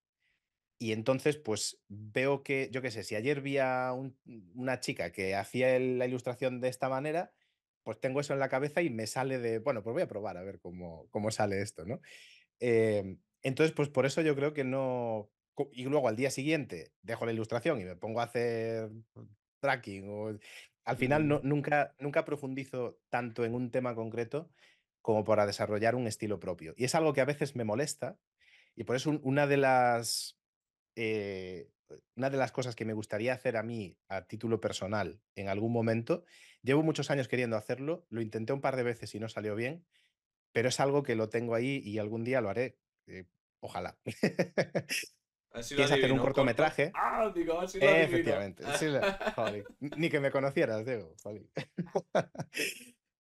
Y entonces, pues veo que, yo qué sé, si ayer vi a una chica que hacía la ilustración de esta manera, pues tengo eso en la cabeza y me sale de, bueno, pues voy a probar a ver cómo, cómo sale esto, ¿no? Em, entonces, pues por eso yo creo que no... Y luego al día siguiente dejo la ilustración y me pongo a hacer tracking. O... Al final mm. no, nunca, nunca profundizo tanto en un tema concreto como para desarrollar un estilo propio. Y es algo que a veces me molesta y por eso una de las... Eh, una de las cosas que me gustaría hacer a mí a título personal en algún momento Llevo muchos años queriendo hacerlo, lo intenté un par de veces y no salió bien, pero es algo que lo tengo ahí y algún día lo haré. Eh, ojalá. Quieres hacer un cortometraje. Ah, digo, así Efectivamente. Ah. ni que me conocieras, Diego.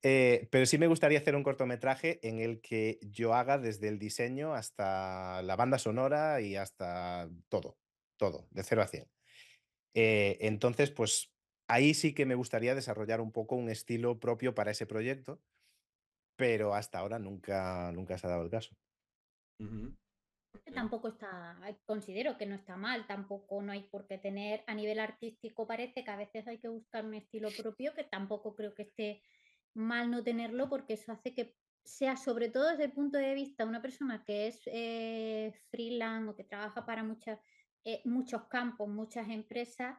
Eh, pero sí me gustaría hacer un cortometraje en el que yo haga desde el diseño hasta la banda sonora y hasta todo, todo, de 0 a 100. Eh, entonces, pues ahí sí que me gustaría desarrollar un poco un estilo propio para ese proyecto, pero hasta ahora nunca, nunca se ha dado el caso. Tampoco está, considero que no está mal, tampoco no hay por qué tener a nivel artístico, parece que a veces hay que buscar un estilo propio, que tampoco creo que esté mal no tenerlo, porque eso hace que sea, sobre todo desde el punto de vista de una persona que es eh, freelance o que trabaja para muchas, eh, muchos campos, muchas empresas,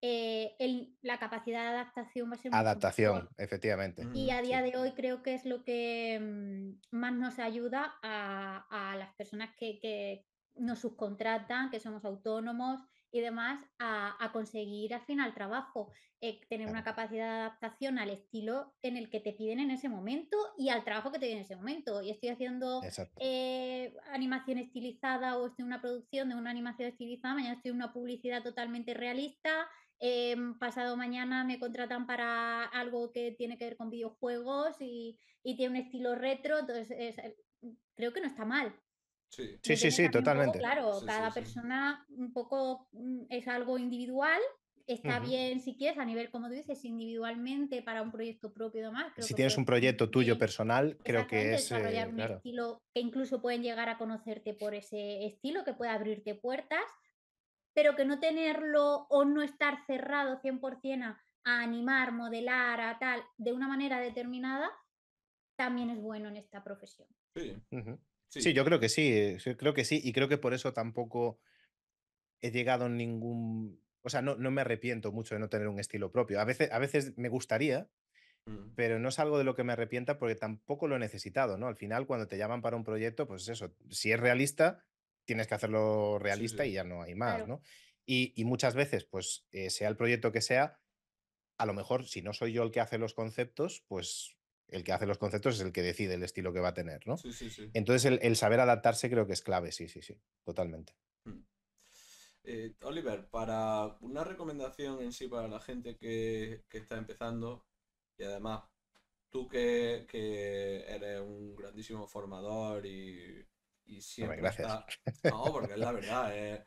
eh, la capacidad de adaptación va a ser adaptación, efectivamente. Y a día de hoy creo que es lo que mm, más nos ayuda a, las personas que, que, nos subcontratan, que somos autónomos y demás, a, conseguir al final trabajo, eh, tener una capacidad de adaptación al estilo en el que te piden en ese momento y al trabajo que te piden en ese momento. Y estoy haciendo eh, animación estilizada o estoy en una producción de una animación estilizada, mañana estoy en una publicidad totalmente realista Em, pasado mañana me contratan para algo que tiene que ver con videojuegos y, tiene un estilo retro, entonces eh, creo que no está mal. Sí, sí, sí, totalmente. claro, cada persona un poco mm, es algo individual, está bien si quieres a nivel, como tú dices, individualmente para un proyecto propio más. si tienes un proyecto tuyo personal, creo que es... Desarrollar eh, un estilo que incluso pueden llegar a conocerte por ese estilo, que puede abrirte puertas, pero que no tenerlo o no estar cerrado 100% a, a animar, modelar, a tal, de una manera determinada, también es bueno en esta profesión. Sí. yo creo que sí, creo que sí, y creo que por eso tampoco he llegado en ningún... O sea, no, me arrepiento mucho de no tener un estilo propio. A veces, a veces me gustaría, mm. pero no es algo de lo que me arrepienta porque tampoco lo he necesitado, ¿no? Al final, cuando te llaman para un proyecto, pues eso, si es realista, tienes que hacerlo realista y ya no hay más, ¿no? Y, muchas veces, pues eh, sea el proyecto que sea, a lo mejor si no soy yo el que hace los conceptos, pues el que hace los conceptos es el que decide el estilo que va a tener, ¿no? Sí, sí, sí. Entonces el, saber adaptarse creo que es clave, sí, sí, sí, totalmente. Mm. Eh, Oliver, para una recomendación en sí para la gente que, está empezando y además tú que, eres un grandísimo formador y y siempre gracias. Está... No, porque es la verdad. es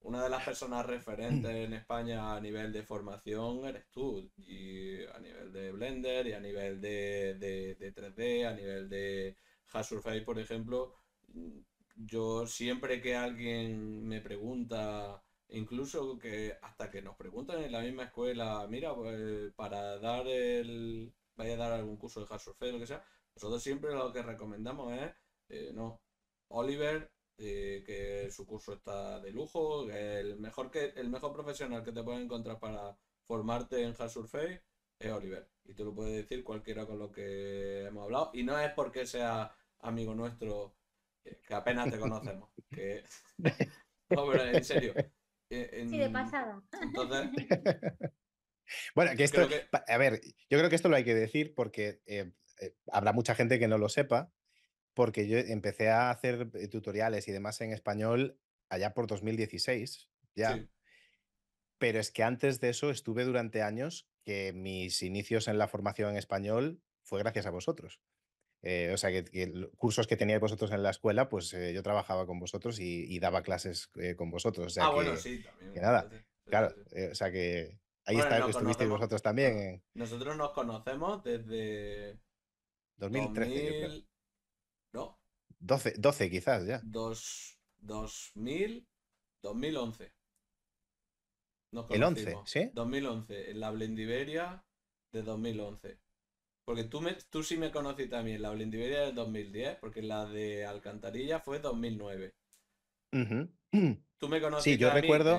una de las personas referentes mm. en España a nivel de formación eres tú. Y a nivel de Blender, y a nivel de, 3D, a nivel de Surface, por ejemplo, mm, yo siempre que alguien me pregunta, incluso que hasta que nos preguntan en la misma escuela, mira, pues, para dar el, vaya a dar algún curso de o lo que sea, nosotros siempre lo que recomendamos es, eh, no, Oliver, eh, que su curso está de lujo, el mejor, que, el mejor profesional que te puede encontrar para formarte en Hard Surface es Oliver. Y te lo puede decir cualquiera con lo que hemos hablado. Y no es porque sea amigo nuestro, eh, que apenas te conocemos. no, pero en serio. Eh, sí, de pasada. Entonces... Bueno, que esto, a ver, yo creo que esto lo hay que decir porque habrá mucha gente que no lo sepa, porque yo empecé a hacer eh, tutoriales y demás en español allá por 2016, ya. Sí. Pero es que antes de eso estuve durante años que mis inicios en la formación en español fue gracias a vosotros. Eh, o sea, que, que, cursos que teníais vosotros en la escuela, pues eh, yo trabajaba con vosotros y, daba clases con vosotros. ah, bueno, sí, también. Que nada, claro, o sea que ahí está que estuvisteis vosotros también. Nosotros nos conocemos desde... 2013. No. 12, 12 quizás ya. 2, 2000, 2011. el 11, ¿sí? 2011, en la Blendiveria de 2011. Porque tú, me, tú sí me conocí también, la Blendiveria de 2010, porque la de Alcantarilla fue 2009. Tú me conociste. Sí, yo recuerdo.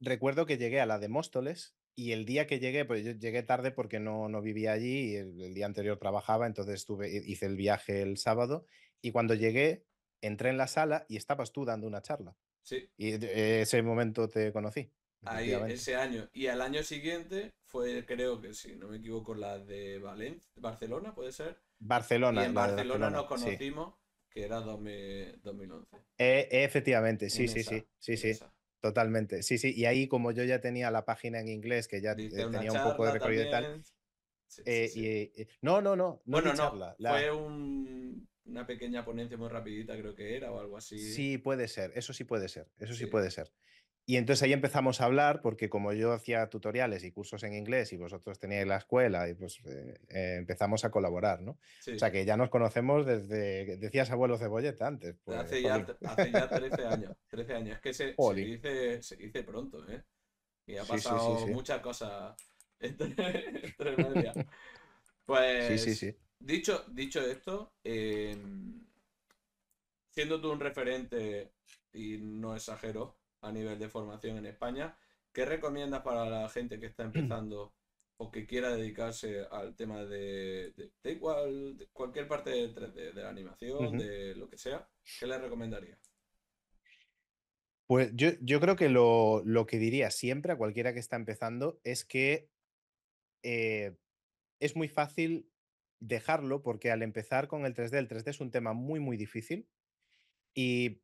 Recuerdo que llegué a la de Móstoles y el día que llegué, pues yo llegué tarde porque no, no vivía allí y el, día anterior trabajaba, entonces estuve, hice el viaje el sábado y cuando llegué entré en la sala y estabas tú dando una charla. Sí. Y ese momento te conocí. Ahí, ese año. Y al año siguiente fue, creo que si sí, no me equivoco, la de Valencia, Barcelona, ¿puede ser? Barcelona. Y en Barcelona, nos conocimos, que era 2011. E, efectivamente, sí, sí, sí, sí, sí. Totalmente, sí, sí. Y ahí como yo ya tenía la página en inglés, que ya eh, tenía un poco de recorrido y tal. No, eh, Y, eh, no, no, no. no no. Fue un, una pequeña ponencia muy rapidita, creo que era, o algo así. Sí, puede ser. Eso sí puede ser. Eso sí, puede ser. Y entonces ahí empezamos a hablar, porque como yo hacía tutoriales y cursos en inglés y vosotros teníais la escuela, y pues eh, eh, empezamos a colaborar, ¿no? O sea que ya nos conocemos desde, decías abuelo cebolleta antes. Pues, hace, ya, 13 años, 13 años, es que se, dice, pronto, ¿eh? Y ha pasado muchas cosas entre, sí Pues, Dicho, dicho esto, em, siendo tú un referente, y no exagero, a nivel de formación en España. ¿Qué recomiendas para la gente que está empezando o que quiera dedicarse al tema de, de, igual, cualquier parte de 3 de la animación, de lo que sea? ¿Qué le recomendaría? Pues yo, yo creo que lo, lo, que diría siempre a cualquiera que está empezando es que eh, es muy fácil dejarlo porque al empezar con el 3D, el 3D es un tema muy, muy difícil y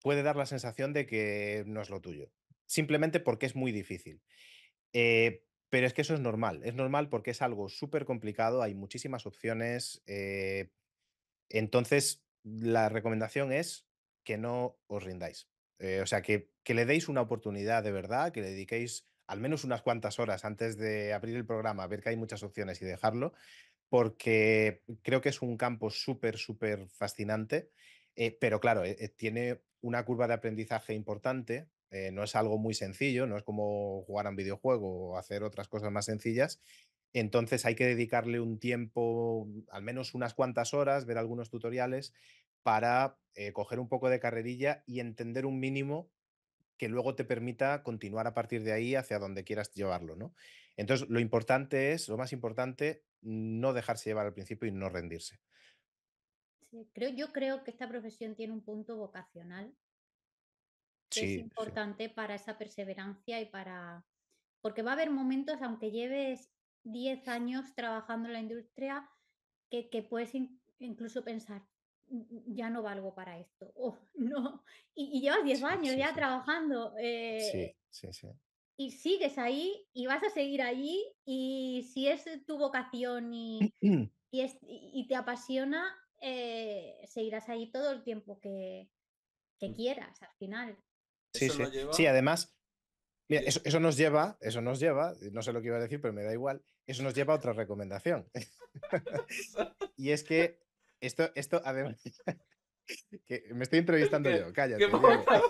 puede dar la sensación de que no es lo tuyo, simplemente porque es muy difícil. Eh, pero es que eso es normal, es normal porque es algo súper complicado, hay muchísimas opciones. Eh, entonces, la recomendación es que no os rindáis. Eh, o sea, que, le deis una oportunidad de verdad, que le dediquéis al menos unas cuantas horas antes de abrir el programa, a ver que hay muchas opciones y dejarlo, porque creo que es un campo súper, súper fascinante, pero claro, tiene una curva de aprendizaje importante. Eh, no es algo muy sencillo, no es como jugar a un videojuego o hacer otras cosas más sencillas. Entonces hay que dedicarle un tiempo, al menos unas cuantas horas, ver algunos tutoriales para eh, coger un poco de carrerilla y entender un mínimo que luego te permita continuar a partir de ahí hacia donde quieras llevarlo, ¿no? Entonces, lo importante es, lo más importante, no dejarse llevar al principio y no rendirse creo, yo creo que esta profesión tiene un punto vocacional que es importante para esa perseverancia y para. Porque va a haber momentos, aunque lleves 10 años trabajando en la industria, que, puedes incluso pensar, mm, mm, ya no valgo para esto, no. Y, llevas 10 años ya trabajando. sí, eh, sí, sí. Y sigues ahí y vas a seguir allí, y si es tu vocación y, y te apasiona, eh, seguirás ahí todo el tiempo que, que mm. quieras al final. Sí, sí. sí, además, eso, nos lleva, eso nos lleva, eh, no sé lo que iba a decir, pero me da igual, eso nos lleva a otra recomendación. y es que esto, esto además... que me estoy entrevistando yo, cállate. vergüenza.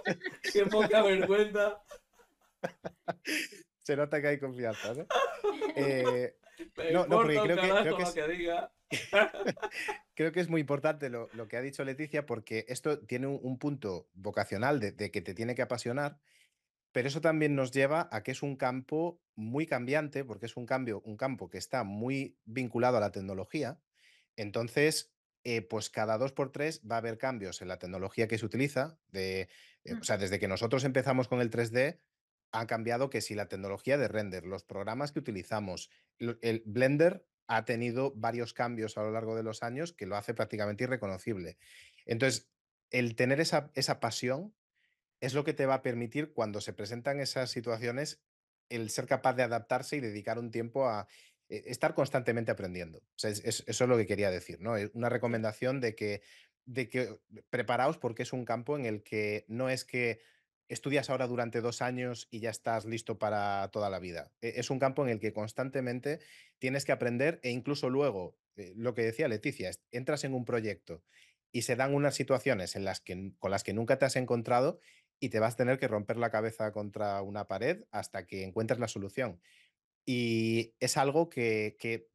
Se nota que hay confianza, ¿no? Eh, no, no, porque creo que, es, creo que es muy importante lo, que ha dicho Leticia, porque esto tiene un, punto vocacional de, que te tiene que apasionar, pero eso también nos lleva a que es un campo muy cambiante, porque es un, cambio, un campo que está muy vinculado a la tecnología. Entonces, eh, pues cada dos por tres va a haber cambios en la tecnología que se utiliza. De, eh, o mm. sea, desde que nosotros empezamos con el 3D, ha cambiado que si la tecnología de render, los programas que utilizamos, el Blender ha tenido varios cambios a lo largo de los años que lo hace prácticamente irreconocible. Entonces, el tener esa, esa pasión es lo que te va a permitir cuando se presentan esas situaciones el ser capaz de adaptarse y dedicar un tiempo a e, estar constantemente aprendiendo. eso es lo que quería decir, ¿no? Eh, una recomendación de que, de que preparaos porque es un campo en el que no es que estudias ahora durante dos años y ya estás listo para toda la vida. E-, es un campo en el que constantemente tienes que aprender e incluso luego, eh, lo que decía Leticia, entras en un proyecto y se dan unas situaciones en las que, con las que nunca te has encontrado y te vas a tener que romper la cabeza contra una pared hasta que encuentres la solución. Y es algo que, e-,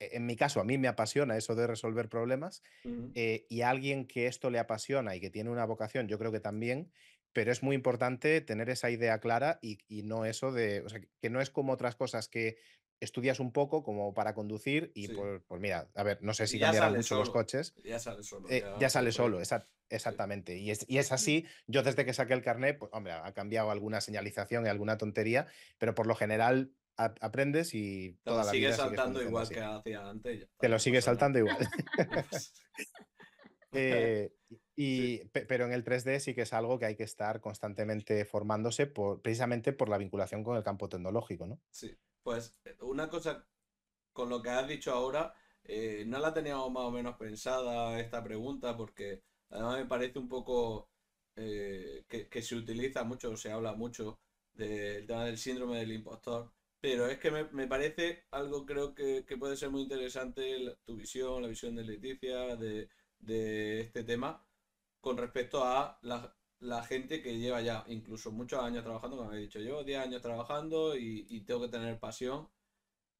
en mi caso, a mí me apasiona eso de resolver problemas eh, y a alguien que esto le apasiona y que tiene una vocación, yo creo que también pero es muy importante tener esa idea clara y, y no eso de, o sea, que no es como otras cosas que estudias un poco como para conducir y pues, mira, a ver, no sé si cambiarán mucho los coches. Ya sale solo. Eh, ya, sale solo, exactamente. Y, es, y, es, así, yo desde que saqué el carnet, pues hombre, ha cambiado alguna señalización y alguna tontería, pero por lo general aprendes y... sigue saltando igual que hacía antes. Te lo sigue saltando igual. eh, y, Pero en el 3D sí que es algo que hay que estar constantemente formándose por, precisamente por la vinculación con el campo tecnológico, ¿no? Sí, pues eh, una cosa con lo que has dicho ahora, eh, no la teníamos más o menos pensada esta pregunta porque además me parece un poco eh, que, se utiliza mucho, se habla mucho del tema del síndrome del impostor, pero es que me, parece algo creo que, puede ser muy interesante tu visión, la visión de Leticia, de, de este tema con respecto a la, la gente que lleva ya incluso muchos años trabajando, como he dicho yo, 10 años trabajando y, y, tengo que tener pasión.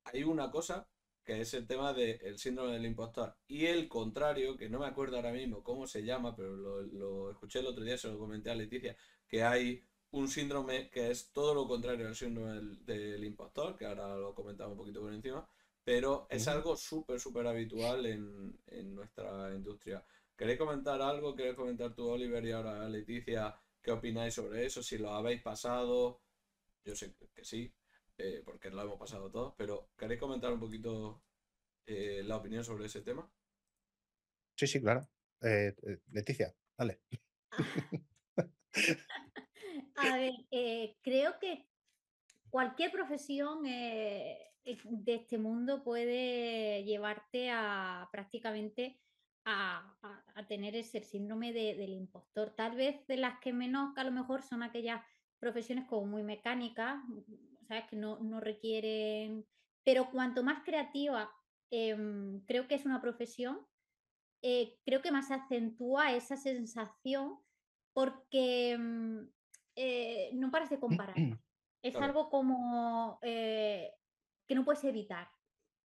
Hay una cosa que es el tema del síndrome del impostor y el contrario, que no me acuerdo ahora mismo cómo se llama, pero lo, lo escuché el otro día, se lo comenté a Leticia, que hay un síndrome que es todo lo contrario al síndrome del, impostor, que ahora lo comentamos un poquito por encima, pero es algo súper, súper habitual en, en nuestra industria. ¿Queréis comentar algo? ¿Queréis comentar tú, Oliver, y ahora Leticia? ¿Qué opináis sobre eso? Si lo habéis pasado, yo sé que sí, eh, porque lo hemos pasado todos, pero ¿queréis comentar un poquito eh, la opinión sobre ese tema? Sí, sí, claro. Eh, Leticia, dale. Ah. A ver, creo que cualquier profesión de este mundo puede llevarte a prácticamente a, tener ese síndrome del impostor. Tal vez de las que menos, a lo mejor son aquellas profesiones como muy mecánicas, ¿sabes? Que no, requieren... Pero cuanto más creativa em, creo que es una profesión, eh, creo que más acentúa esa sensación porque em, eh, no parece comparar. Es algo como eh, que no puedes evitar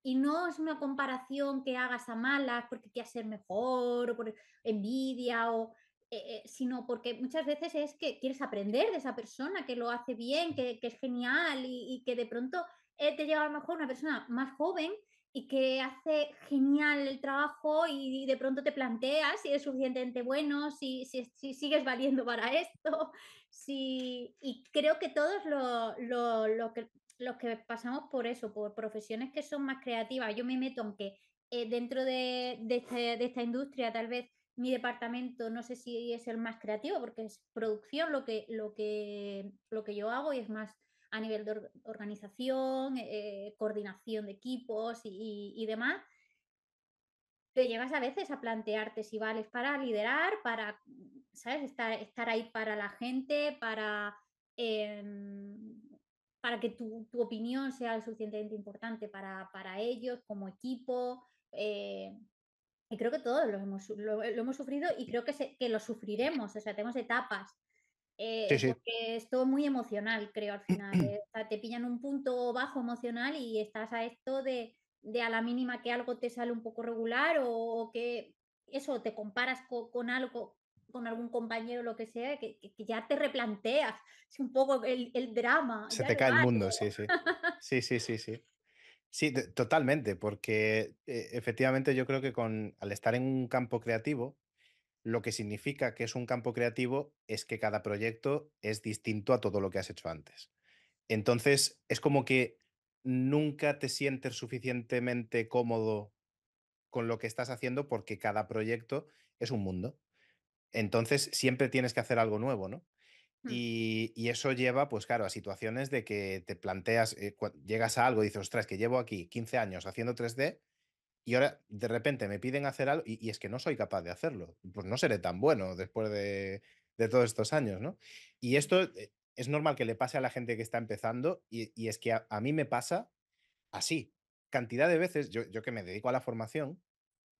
y no es una comparación que hagas a malas porque quieras ser mejor o por envidia o eh, eh, sino porque muchas veces es que quieres aprender de esa persona que lo hace bien, que, que es genial y, que de pronto eh, te llega a lo mejor una persona más joven y que hace genial el trabajo y, de pronto te planteas si es suficientemente bueno, si, si, sigues valiendo para esto. Si, y creo que todos lo, lo, lo que los que pasamos por eso, por profesiones que son más creativas, yo me meto aunque eh, dentro este, de, esta industria tal vez mi departamento no sé si es el más creativo porque es producción lo que, lo que, lo que yo hago y es más a nivel de organización, eh, eh, coordinación de equipos y, demás te llegas a veces a plantearte si vales para liderar, para, ¿sabes? Estar, ahí para la gente, para eh, para que tu, tu opinión sea lo suficientemente importante para, ellos como equipo. Eh, y creo que todos lo hemos, lo, hemos sufrido y creo que, lo sufriremos, o sea, tenemos etapas. Eh, sí, Porque es todo muy emocional, creo, al final. Eh, o sea, te pillan un punto bajo emocional y estás a esto de, a la mínima que algo te sale un poco regular o, que eso, te comparas con algo con algún compañero, lo que sea, que, ya te replanteas un poco el, drama. Se te cae el mundo, sí, sí. Sí, sí, sí, sí. Sí, totalmente, porque eh, efectivamente yo creo que con, al estar en un campo creativo, lo que significa que es un campo creativo es que cada proyecto es distinto a todo lo que has hecho antes. Entonces, es como que nunca te sientes suficientemente cómodo con lo que estás haciendo porque cada proyecto es un mundo. Entonces siempre tienes que hacer algo nuevo, ¿no? Mm. Y, eso lleva, pues claro, a situaciones de que te planteas, eh, llegas a algo y dices, ostras, que llevo aquí 15 años haciendo 3D y ahora de repente me piden hacer algo y, es que no soy capaz de hacerlo. Pues no seré tan bueno después de, todos estos años, ¿no? Y esto eh, es normal que le pase a la gente que está empezando y, es que a, mí me pasa así. Cantidad de veces, yo, yo que me dedico a la formación,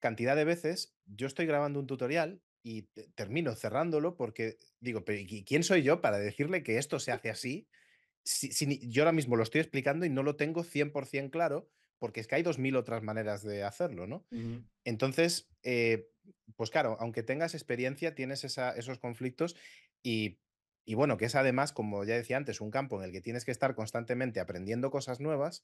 cantidad de veces yo estoy grabando un tutorial y termino cerrándolo porque digo, pero ¿quién soy yo para decirle que esto se hace así? Si, yo ahora mismo lo estoy explicando y no lo tengo 100% claro, porque es que hay 2.000 otras maneras de hacerlo, ¿no? Entonces, eh, pues claro, aunque tengas experiencia, tienes esos conflictos y, y bueno, que es además, como ya decía antes, un campo en el que tienes que estar constantemente aprendiendo cosas nuevas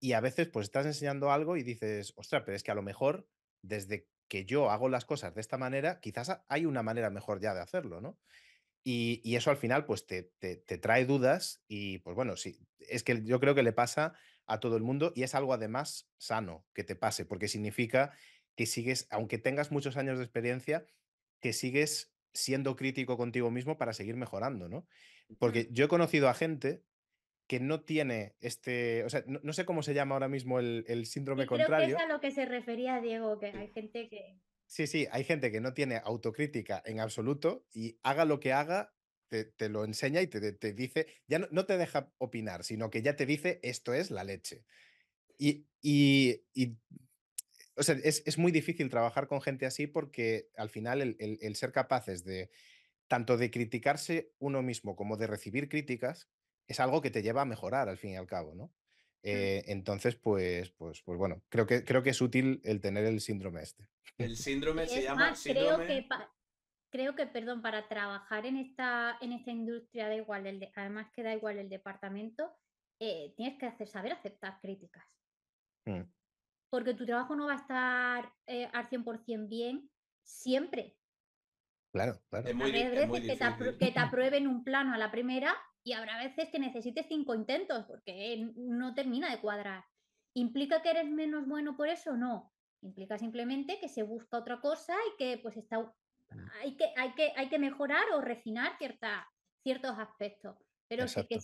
y a veces pues estás enseñando algo y dices, ostras, pero es que a lo mejor desde que yo hago las cosas de esta manera, quizás hay una manera mejor ya de hacerlo, ¿no? Y, eso al final, pues te, te, trae dudas y, pues bueno, sí, es que yo creo que le pasa a todo el mundo y es algo además sano que te pase, porque significa que sigues, aunque tengas muchos años de experiencia, que sigues siendo crítico contigo mismo para seguir mejorando, ¿no? Porque yo he conocido a gente que no tiene este, o sea, no, sé cómo se llama ahora mismo el, el síndrome contrario. Que es a lo que se refería Diego, que hay gente que... Sí, sí, hay gente que no tiene autocrítica en absoluto y haga lo que haga, te, te lo enseña y te, te dice, ya no, no, te deja opinar, sino que ya te dice, esto es la leche. Y, y, o sea, es, es, muy difícil trabajar con gente así porque al final el, el, el ser capaces de tanto de criticarse uno mismo como de recibir críticas, es algo que te lleva a mejorar al fin y al cabo, ¿no? Eh, entonces, pues, pues, pues bueno, creo que, creo que es útil el tener el síndrome este. El síndrome se llama más, Creo que, creo que, perdón, para trabajar en esta, en esta industria, da igual, el además que da igual el departamento, eh, tienes que hacer, saber aceptar críticas. Mm. Porque tu trabajo no va a estar eh, al 100% bien siempre. Claro, claro. Es muy, que, que te aprueben un plano a la primera y habrá veces que necesites cinco intentos porque no termina de cuadrar. ¿Implica que eres menos bueno por eso? No. Implica simplemente que se busca otra cosa y que pues está hay que, hay que, hay que mejorar o refinar ciertos aspectos. Pero que, que,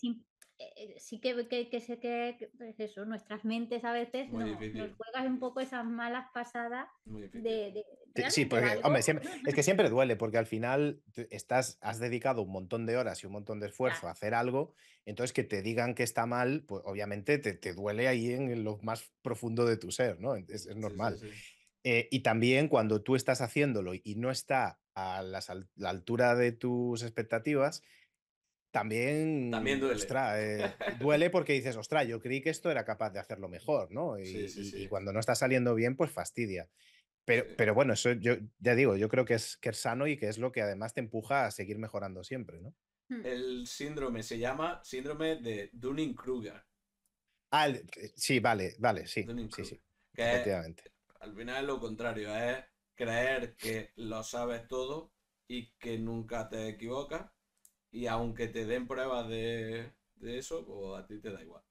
eh, sí que, que, sé que, pues eso, nuestras mentes a veces nos juegan un poco esas malas pasadas sí, hombre, es que siempre duele, porque al final estás, has dedicado un montón de horas y un montón de esfuerzo a hacer algo, entonces que te digan que está mal, pues obviamente te, duele ahí en lo más profundo de tu ser, ¿no? Es, normal. Eh, y también cuando tú estás haciéndolo y no está a la altura de tus expectativas, también, duele. Eh, duele porque dices, ostras, yo creí que esto era capaz de hacerlo mejor, ¿no? Y, cuando no está saliendo bien, pues fastidia. Pero, pero bueno, eso yo ya digo, yo creo que es, que es sano y que es lo que además te empuja a seguir mejorando siempre, ¿no? Hmm. El síndrome se llama síndrome de Dunning-Kruger. Ah, eh, sí, vale, vale, sí. sí, sí efectivamente. al final es lo contrario, es creer que lo sabes todo y que nunca te equivocas y aunque te den pruebas de, eso, pues a ti te da igual.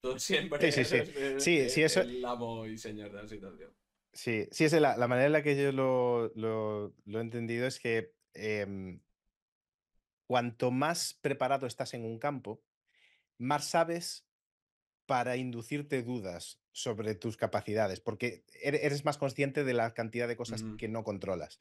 Tú siempre sí, sí, sí, sí amo y señor de la situación. Sí, sí, es la, manera en la que yo lo, he entendido es que em, cuanto más preparado estás en un campo, más sabes para inducirte dudas sobre tus capacidades, porque er, eres más consciente de la cantidad de cosas que no controlas.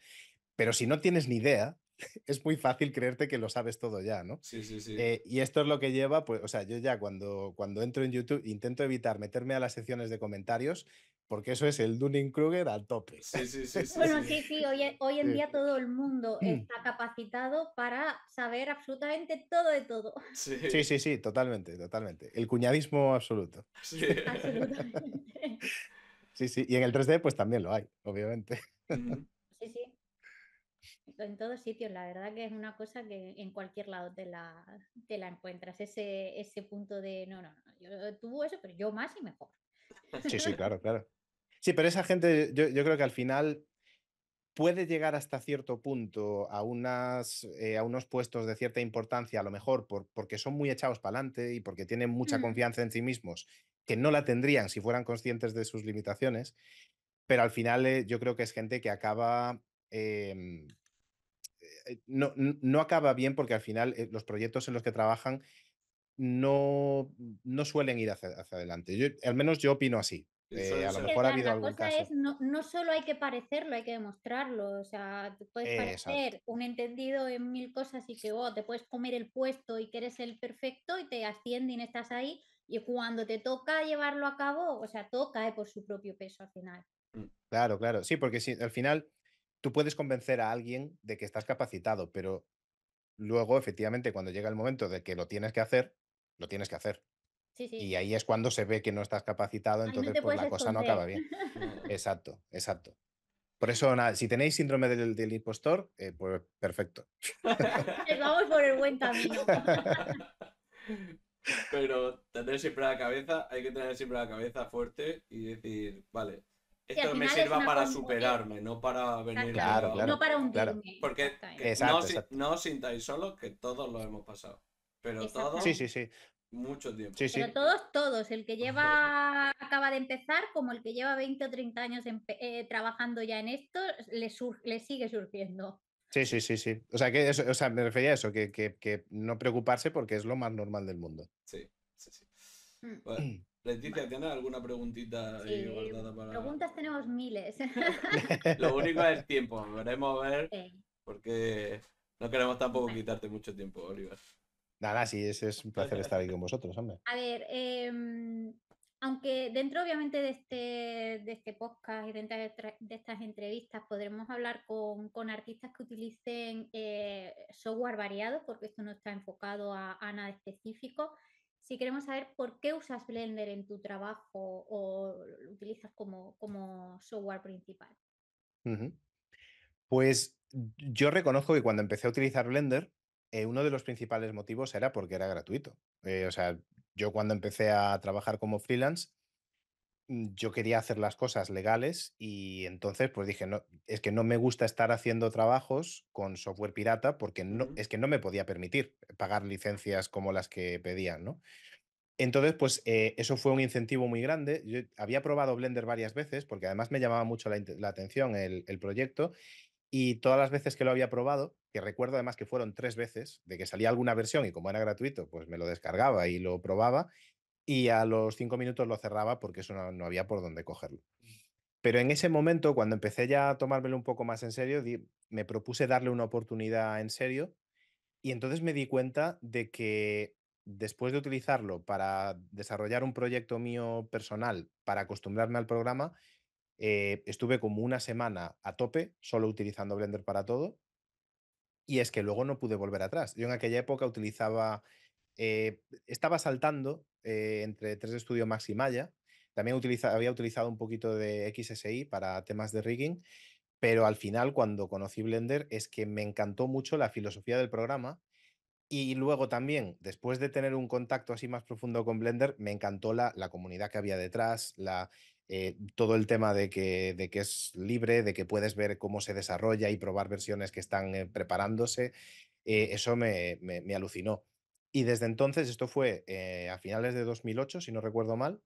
Pero si no tienes ni idea, es muy fácil creerte que lo sabes todo ya, ¿no? Sí, sí, sí. Eh, y esto es lo que lleva, pues, o sea, yo ya cuando, cuando entro en YouTube intento evitar meterme a las secciones de comentarios porque eso es el Dunning-Kruger al tope. Sí, sí, sí. bueno, sí, sí, e, hoy, en día todo el mundo mm. está capacitado para saber absolutamente todo de todo. Sí, sí, sí, totalmente, totalmente. El cuñadismo absoluto. Sí. Sí, sí, y en el 3D pues también lo hay, obviamente en todos sitios, la verdad que es una cosa que en cualquier lado te la, la encuentras, ese, ese punto de, no, no, no, yo tuvo eso, pero yo más y mejor. Sí, sí, claro, claro. Sí, pero esa gente, yo, creo que al final puede llegar hasta cierto punto a, unas, eh, a unos puestos de cierta importancia, a lo mejor porque son muy echados para adelante y porque tienen mucha mm. confianza en sí mismos, que no la tendrían si fueran conscientes de sus limitaciones, pero al final eh, yo creo que es gente que acaba em, eh, no, no acaba bien porque al final eh, los proyectos en los que trabajan no, no suelen ir hacia, adelante. al menos yo opino así. Eh, a lo mejor ha habido no, solo hay que parecerlo, hay que demostrarlo. O sea, puedes parecer un entendido en mil cosas y que oh, te puedes comer el puesto y que eres el perfecto y te ascienden estás ahí. Y cuando te toca llevarlo a cabo, o sea, toca por su propio peso al final. Mm. Claro, claro. Sí, porque si, al final tú puedes convencer a alguien de que estás capacitado, pero luego, efectivamente, cuando llega el momento de que lo tienes que hacer, lo tienes que hacer. Sí, sí. Y ahí es cuando se ve que no estás capacitado, entonces pues, la cosa no acaba bien. Exacto, exacto. Por eso, nada, si tenéis síndrome del, del impostor, eh, pues perfecto. Pues, vamos por el buen camino. Pero tener siempre la cabeza, hay que tener siempre la cabeza fuerte y decir, vale, esto me sirva para superarme, no para venir a... claro, no para Claro. Porque no, os sintáis solo que todos lo hemos pasado. Pero todos. Sí, sí, sí. Mucho tiempo. Pero todos, todos. El que lleva, acaba de empezar, como el que lleva 20 o 30 años eh, trabajando ya en esto, le, le sigue surgiendo. Sí, sí, sí, sí. O sea, que me refería a eso, que, que, no preocuparse porque es lo más normal del mundo. Sí, sí, sí. Mm. Leticia, ¿tienes alguna preguntita guardada para.? Preguntas tenemos miles. Lo único es tiempo. Veremos a ver. Porque no queremos tampoco quitarte mucho tiempo, Oliver. Nada, sí, es, es un placer estar aquí con vosotros, hombre. A ver, em, aunque dentro obviamente de este, de este podcast y dentro de estas entrevistas podremos hablar con, con artistas que utilicen eh, software variado, porque esto no está enfocado a, a nada específico si queremos saber por qué usas Blender en tu trabajo o lo utilizas como, como software principal. Pues yo reconozco que cuando empecé a utilizar Blender, eh, uno de los principales motivos era porque era gratuito. Eh, o sea, yo cuando empecé a trabajar como freelance, Mm, yo quería hacer las cosas legales y entonces pues dije, no, es que no me gusta estar haciendo trabajos con software pirata porque no, es que no me podía permitir pagar licencias como las que pedían, ¿no? Entonces, pues eh, eso fue un incentivo muy grande. Yo había probado Blender varias veces porque además me llamaba mucho la, atención el, el, proyecto y todas las veces que lo había probado, que recuerdo además que fueron tres veces, de que salía alguna versión y como era gratuito, pues me lo descargaba y lo probaba y a los cinco minutos lo cerraba porque eso no, había por dónde cogerlo. Pero en ese momento, cuando empecé ya a tomármelo un poco más en serio, me propuse darle una oportunidad en serio y entonces me di cuenta de que después de utilizarlo para desarrollar un proyecto mío personal, para acostumbrarme al programa, eh, estuve como una semana a tope solo utilizando Blender para todo y es que luego no pude volver atrás. Yo en aquella época utilizaba eh, estaba saltando eh, entre 3D Studio Max y Maya. También había utilizado un poquito de XSI para temas de rigging, pero al final cuando conocí Blender es que me encantó mucho la filosofía del programa y luego también, después de tener un contacto así más profundo con Blender, me encantó la, comunidad que había detrás, eh, todo el tema de que, de que, es libre, de que puedes ver cómo se desarrolla y probar versiones que están preparándose, eso me, me, alucinó. Y desde entonces, esto fue eh, a finales de 2008, si no recuerdo mal,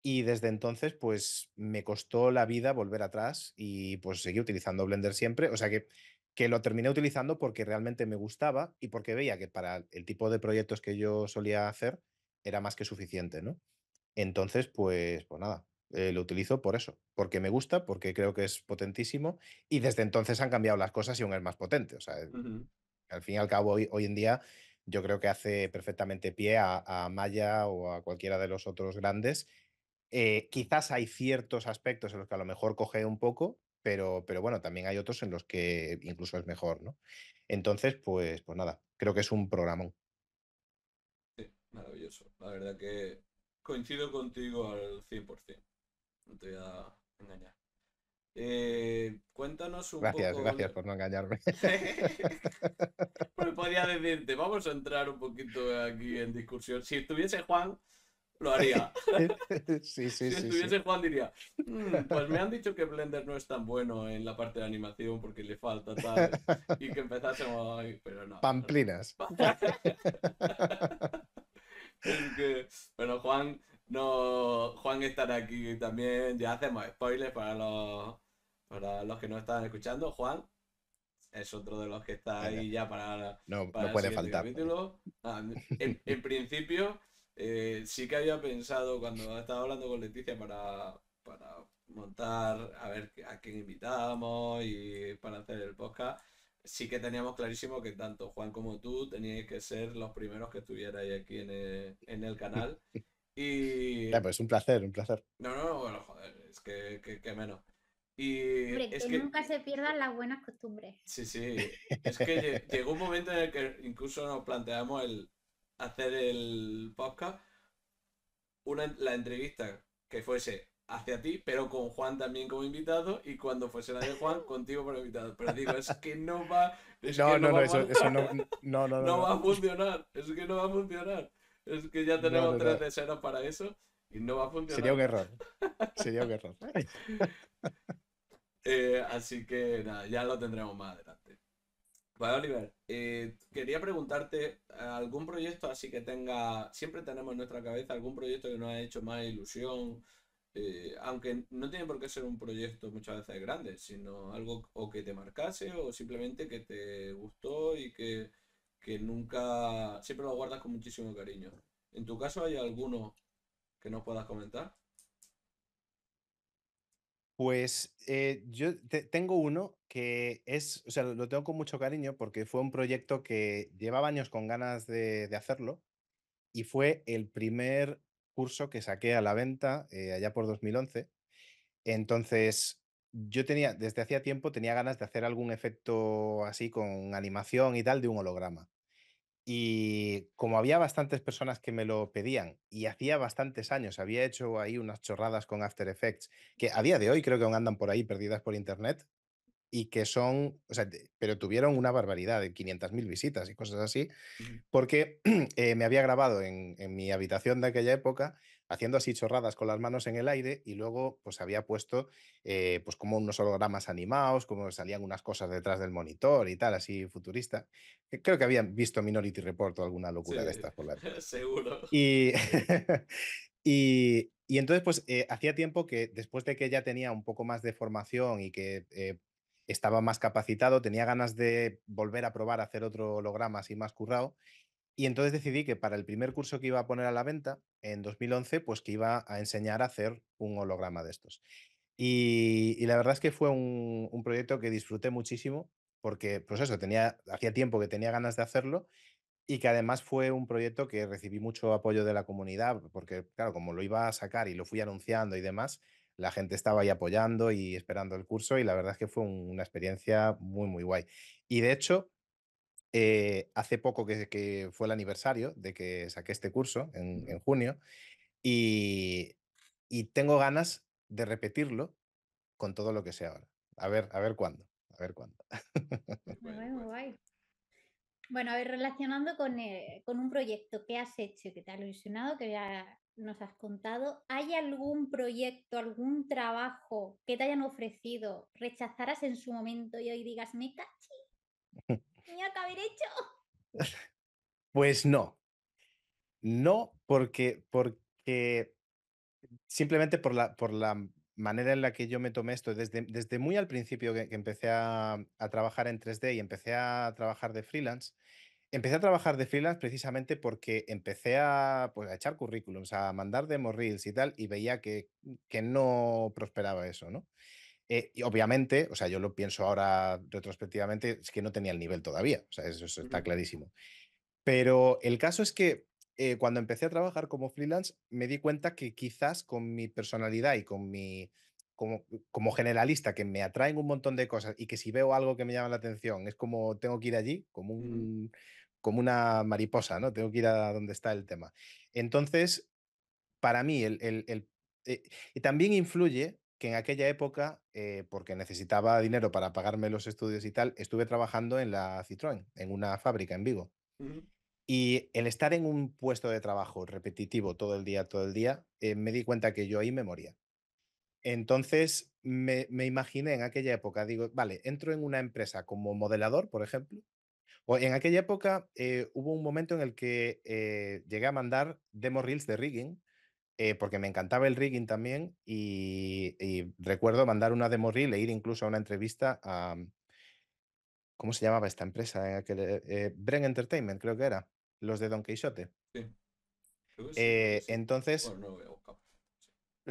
y desde entonces, pues me costó la vida volver atrás y pues seguí utilizando Blender siempre. O sea que, que lo terminé utilizando porque realmente me gustaba y porque veía que para el tipo de proyectos que yo solía hacer era más que suficiente, ¿no? Entonces, pues, pues nada, eh, lo utilizo por eso, porque me gusta, porque creo que es potentísimo y desde entonces han cambiado las cosas y aún es más potente. O sea, al fin y al cabo, hoy, hoy en día yo creo que hace perfectamente pie a, Maya o a cualquiera de los otros grandes. Eh, quizás hay ciertos aspectos en los que a lo mejor coge un poco, pero, pero bueno, también hay otros en los que incluso es mejor, ¿no? Entonces, pues, pues nada, creo que es un programón. Sí, maravilloso. La verdad que coincido contigo al 100%. No te voy a engañar. Eh, cuéntanos un gracias, poco. Gracias por no engañarme. pues podía decirte, vamos a entrar un poquito aquí en discusión. Si estuviese Juan, lo haría. sí, sí, si estuviese Juan, diría: mm, Pues me han dicho que Blender no es tan bueno en la parte de animación porque le falta tal. Y que empezásemos. Pero no. Pamplinas. bueno, Juan no, Juan estará aquí también. Ya hacemos spoilers para los, para los que no están escuchando. Juan es otro de los que está ahí ya para. No, no el puede faltar. Capítulo. Ah, en, principio, eh, sí que había pensado cuando estaba hablando con Leticia para, para montar, a ver a quién invitábamos y para hacer el podcast. Sí que teníamos clarísimo que tanto Juan como tú teníais que ser los primeros que estuvierais aquí en el, en el canal. Y. es pues, un placer, un placer. No, no, bueno, joder, es que, menos. Y es que, nunca se pierdan las buenas costumbres. Sí, sí. Es que llegó un momento en el que incluso nos planteamos el hacer el podcast, una, la entrevista que fuese hacia ti, pero con Juan también como invitado, y cuando fuese la de Juan, contigo como invitado. Pero digo, es que no va. no, no, no, eso, no, no, no, no va a funcionar. Es que no va a funcionar. Es que ya tenemos tres de para eso y no va a funcionar. Sería un error. Sería un error. Eh, así que nada, ya lo tendremos más adelante. Vale, Oliver, eh, quería preguntarte, eh, ¿algún proyecto así que tenga, siempre tenemos en nuestra cabeza algún proyecto que nos ha hecho más ilusión, aunque no tiene por qué ser un proyecto muchas veces grande, sino algo o que te marcase o simplemente que te gustó y que que nunca, siempre lo guardas con muchísimo cariño. ¿En tu caso hay alguno que nos puedas comentar? Pues eh, yo tengo uno que es, o sea, lo tengo con mucho cariño porque fue un proyecto que llevaba años con ganas de, hacerlo y fue el primer curso que saqué a la venta eh, allá por 2011. Entonces, yo tenía, desde hacía tiempo tenía ganas de hacer algún efecto así con animación y tal de un holograma. Y como había bastantes personas que me lo pedían y hacía bastantes años, había hecho ahí unas chorradas con After Effects, que a día de hoy creo que aún andan por ahí perdidas por internet y que son, o sea, pero tuvieron una barbaridad de 500.000 visitas y cosas así, porque eh, me había grabado en mi habitación de aquella época haciendo así chorradas con las manos en el aire y luego pues había puesto eh, pues como unos hologramas animados, como salían unas cosas detrás del monitor y tal, así futurista. Creo que habían visto Minority Report o alguna locura de estas por la Seguro. Y, y, entonces pues eh, hacía tiempo que después de que ya tenía un poco más de formación y que... Eh, estaba más capacitado, tenía ganas de volver a probar a hacer otro holograma así más currado y entonces decidí que para el primer curso que iba a poner a la venta, en 2011, pues que iba a enseñar a hacer un holograma de estos. Y, la verdad es que fue un, proyecto que disfruté muchísimo, porque, pues eso, tenía, hacía tiempo que tenía ganas de hacerlo y que además fue un proyecto que recibí mucho apoyo de la comunidad, porque, claro, como lo iba a sacar y lo fui anunciando y demás, la gente estaba ahí apoyando y esperando el curso y la verdad es que fue una experiencia muy, muy guay. Y de hecho, eh, hace poco que, fue el aniversario de que saqué este curso en, junio y, tengo ganas de repetirlo con todo lo que sé ahora. A ver, a ver cuándo, a ver cuándo. Bueno, a ver, relacionando con, eh, un proyecto que has hecho, que te ha ilusionado, que ya nos has contado, ¿hay algún proyecto, algún trabajo que te hayan ofrecido, rechazarás en su momento y hoy digas, me cachi? hecho? Pues no. No, porque, porque simplemente por la, por la manera en la que yo me tomé esto, desde, desde muy al principio que, empecé a, trabajar en 3D y empecé a trabajar de freelance, empecé a trabajar de freelance precisamente porque empecé a, pues, echar currículums, a mandar demo reels y tal, y veía que, que no prosperaba eso, ¿no? Eh, obviamente, o sea, yo lo pienso ahora retrospectivamente, es que no tenía el nivel todavía, o sea, eso, está clarísimo. Pero el caso es que eh, cuando empecé a trabajar como freelance, me di cuenta que quizás con mi personalidad y con mi, como, como, generalista, que me atraen un montón de cosas y que si veo algo que me llama la atención, es como tengo que ir allí, como, un, como una mariposa, ¿no? Tengo que ir a donde está el tema. Entonces, para mí, el... Eh, y también influye que en aquella época, eh, porque necesitaba dinero para pagarme los estudios y tal, estuve trabajando en la Citroën, en una fábrica en Vigo. Y el estar en un puesto de trabajo repetitivo todo el día, todo el día, eh, me di cuenta que yo ahí me moría. Entonces me, imaginé en aquella época, digo, vale, entro en una empresa como modelador, por ejemplo. O en aquella época eh, hubo un momento en el que llegué a mandar demo reels de rigging eh, porque me encantaba el rigging también y, recuerdo mandar una demo reel e ir incluso a una entrevista a... Mm, ¿Cómo se llamaba esta empresa? Eh, eh, Bren Entertainment, creo que era. Los de Don Quixote. Sí. Entonces...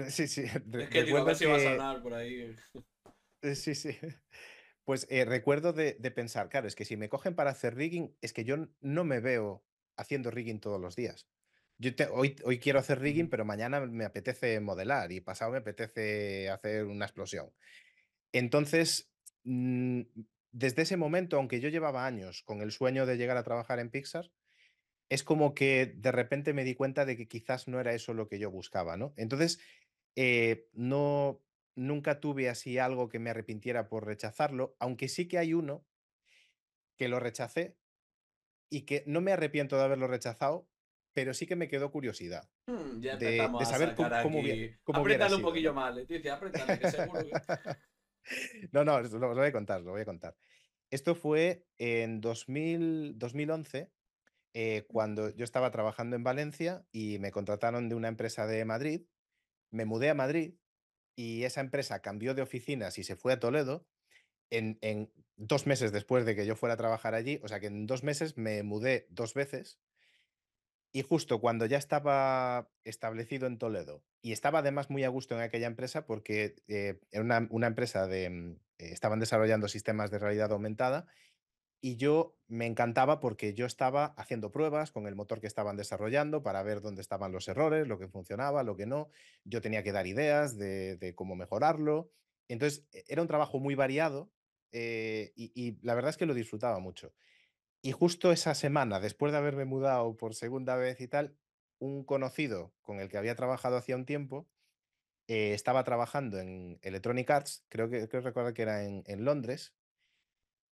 Sí, sí. Es que digo, a si a hablar por ahí. Sí, sí. Pues recuerdo de pensar, claro, es que si me cogen para hacer rigging, es que yo no me veo haciendo rigging todos los días hoy, quiero hacer rigging, pero mañana me apetece modelar y pasado me apetece hacer una explosión. Entonces, mm, desde ese momento, aunque yo llevaba años con el sueño de llegar a trabajar en Pixar, es como que de repente me di cuenta de que quizás no era eso lo que yo buscaba, ¿no? Entonces, eh, no, nunca tuve así algo que me arrepintiera por rechazarlo, aunque sí que hay uno que lo rechacé y que no me arrepiento de haberlo rechazado, pero sí que me quedó curiosidad mm, de, saber cómo, cómo, un poquillo más, Leticia, apretale, no, no, lo, voy a contar, lo voy a contar. Esto fue en 2000, 2011, eh, cuando yo estaba trabajando en Valencia y me contrataron de una empresa de Madrid. Me mudé a Madrid y esa empresa cambió de oficinas y se fue a Toledo. En, en dos meses después de que yo fuera a trabajar allí, o sea que en dos meses me mudé dos veces y justo cuando ya estaba establecido en Toledo y estaba además muy a gusto en aquella empresa porque eh, era una, empresa de... Mm, eh, estaban desarrollando sistemas de realidad aumentada y yo me encantaba porque yo estaba haciendo pruebas con el motor que estaban desarrollando para ver dónde estaban los errores, lo que funcionaba, lo que no. Yo tenía que dar ideas de, cómo mejorarlo. Entonces, e, era un trabajo muy variado eh, y la verdad es que lo disfrutaba mucho. Y justo esa semana, después de haberme mudado por segunda vez y tal, un conocido con el que había trabajado hacía un tiempo, eh, estaba trabajando en Electronic Arts, creo que creo recordar que era en, Londres,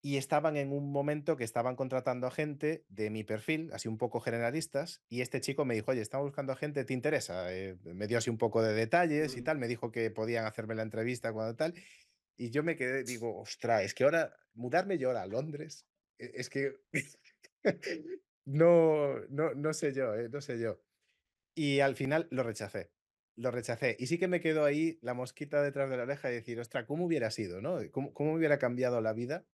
y estaban en un momento que estaban contratando a gente de mi perfil, así un poco generalistas, y este chico me dijo, oye, estamos buscando a gente, ¿te interesa? Eh, me dio así un poco de detalles y tal, me dijo que podían hacerme la entrevista cuando tal, y yo me quedé, digo, ostras, es que ahora, mudarme yo ahora a Londres, e-, es que no, no, sé yo, eh, no sé yo. Y al final lo rechacé, lo rechacé. Y sí que me quedó ahí la mosquita detrás de la oreja y decir, ostra, ¿cómo hubiera sido? ¿no? ¿Cómo, cómo hubiera cambiado la vida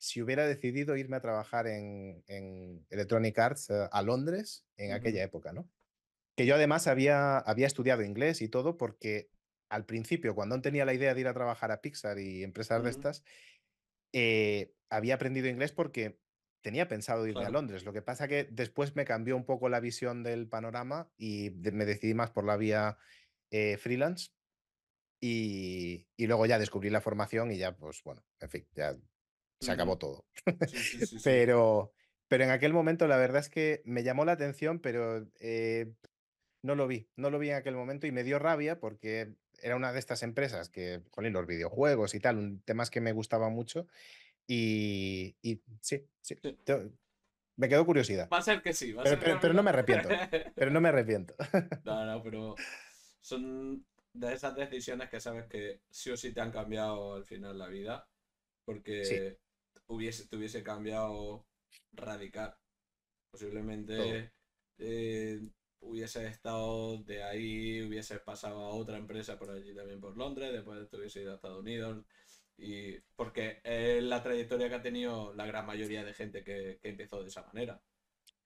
si hubiera decidido irme a trabajar en, en Electronic Arts eh, a Londres en aquella época, ¿no? Que yo además había, había estudiado inglés y todo porque al principio, cuando no tenía la idea de ir a trabajar a Pixar y empresas de estas, eh, había aprendido inglés porque tenía pensado irme a Londres. Lo que pasa que después me cambió un poco la visión del panorama y me decidí más por la vía eh, freelance. Y, luego ya descubrí la formación y ya, pues bueno, en fin, ya se acabó todo. pero, pero en aquel momento la verdad es que me llamó la atención, pero eh, no lo vi, no lo vi en aquel momento y me dio rabia porque era una de estas empresas que, jolín, los videojuegos y tal, temas que me gustaba mucho y, sí, sí. me quedó curiosidad. Va a ser que sí. Va a pero, ser pero, pero, no me arrepiento. Pero no me arrepiento. No, no, pero son de esas decisiones que sabes que sí o sí te han cambiado al final la vida. Porque hubiese, te hubiese cambiado radical. Posiblemente eh, hubiese estado de ahí, hubiese pasado a otra empresa por allí también por Londres, después te hubiese ido a Estados Unidos porque es la trayectoria que ha tenido la gran mayoría de gente que, empezó de esa manera,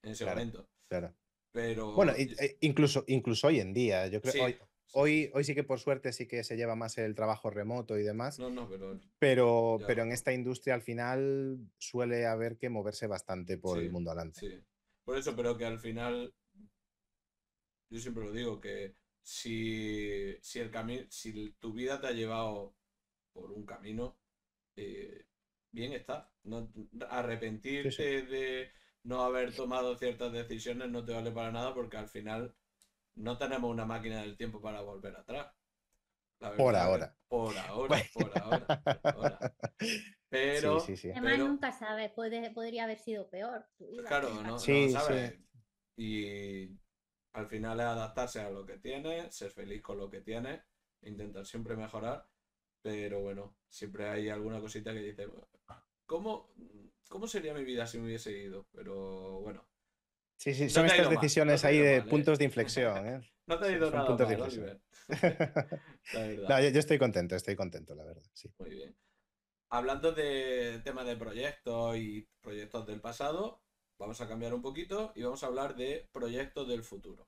en ese momento. Claro. Pero... Bueno, e incluso, incluso hoy en día, yo creo hoy, sí. hoy, que por suerte sí que se lleva más el trabajo remoto y demás. No, no, pero... Pero, en esta industria al final suele haber que moverse bastante por el mundo adelante. Sí. Por eso, pero que al final, yo siempre lo digo, que si, si, el si tu vida te ha llevado por un camino, eh, bien está. No, arrepentirte de no haber tomado ciertas decisiones no te vale para nada porque al final no tenemos una máquina del tiempo para volver atrás. por ahora. Por ahora, por ahora, Pero, Además, nunca sabes, puede, podría haber sido peor. Claro, no, no sabes. Y al final es adaptarse a lo que tienes, ser feliz con lo que tienes, intentar siempre mejorar pero bueno, siempre hay alguna cosita que dice, ¿cómo, cómo sería mi vida si me hubiese ido? Pero bueno. Sí, sí, son estas decisiones ahí de ¿eh? puntos de inflexión. ¿eh? No te ha ido nada no, yo, estoy contento, estoy contento, la verdad. Muy bien. Hablando de tema de proyectos y proyectos del pasado, vamos a cambiar un poquito y vamos a hablar de proyectos del futuro.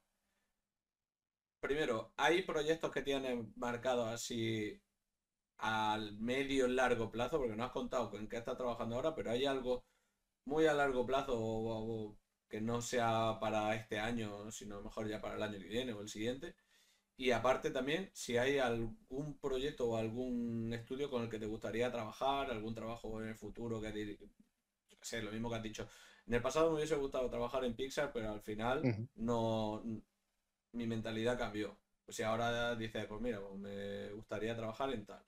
Primero, hay proyectos que tienen marcados así al medio largo plazo, porque no has contado con qué estás trabajando ahora, pero hay algo muy a largo plazo que no sea para este año, sino mejor ya para el año que viene o el siguiente. Y aparte también, si hay algún proyecto o algún estudio con el que te gustaría trabajar, algún trabajo en el futuro que diría lo mismo que has dicho. En el pasado me hubiese gustado trabajar en Pixar, pero al final no... Mi mentalidad cambió. pues sea, ahora dices, pues mira, pues me gustaría trabajar en tal.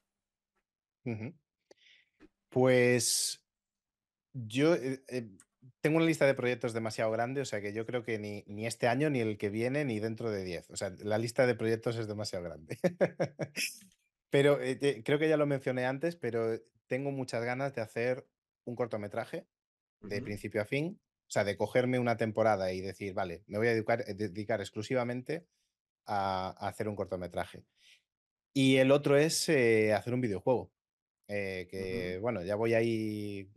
Pues yo eh, eh, tengo una lista de proyectos demasiado grande, o sea que yo creo que ni, este año, ni el que viene, ni dentro de 10. O sea, la lista de proyectos es demasiado grande. pero eh, creo que ya lo mencioné antes, pero tengo muchas ganas de hacer un cortometraje de principio a fin. O sea, de cogerme una temporada y decir, vale, me voy a dedicar exclusivamente a, hacer un cortometraje. Y el otro es hacer un videojuego. Eh, que bueno, ya voy ahí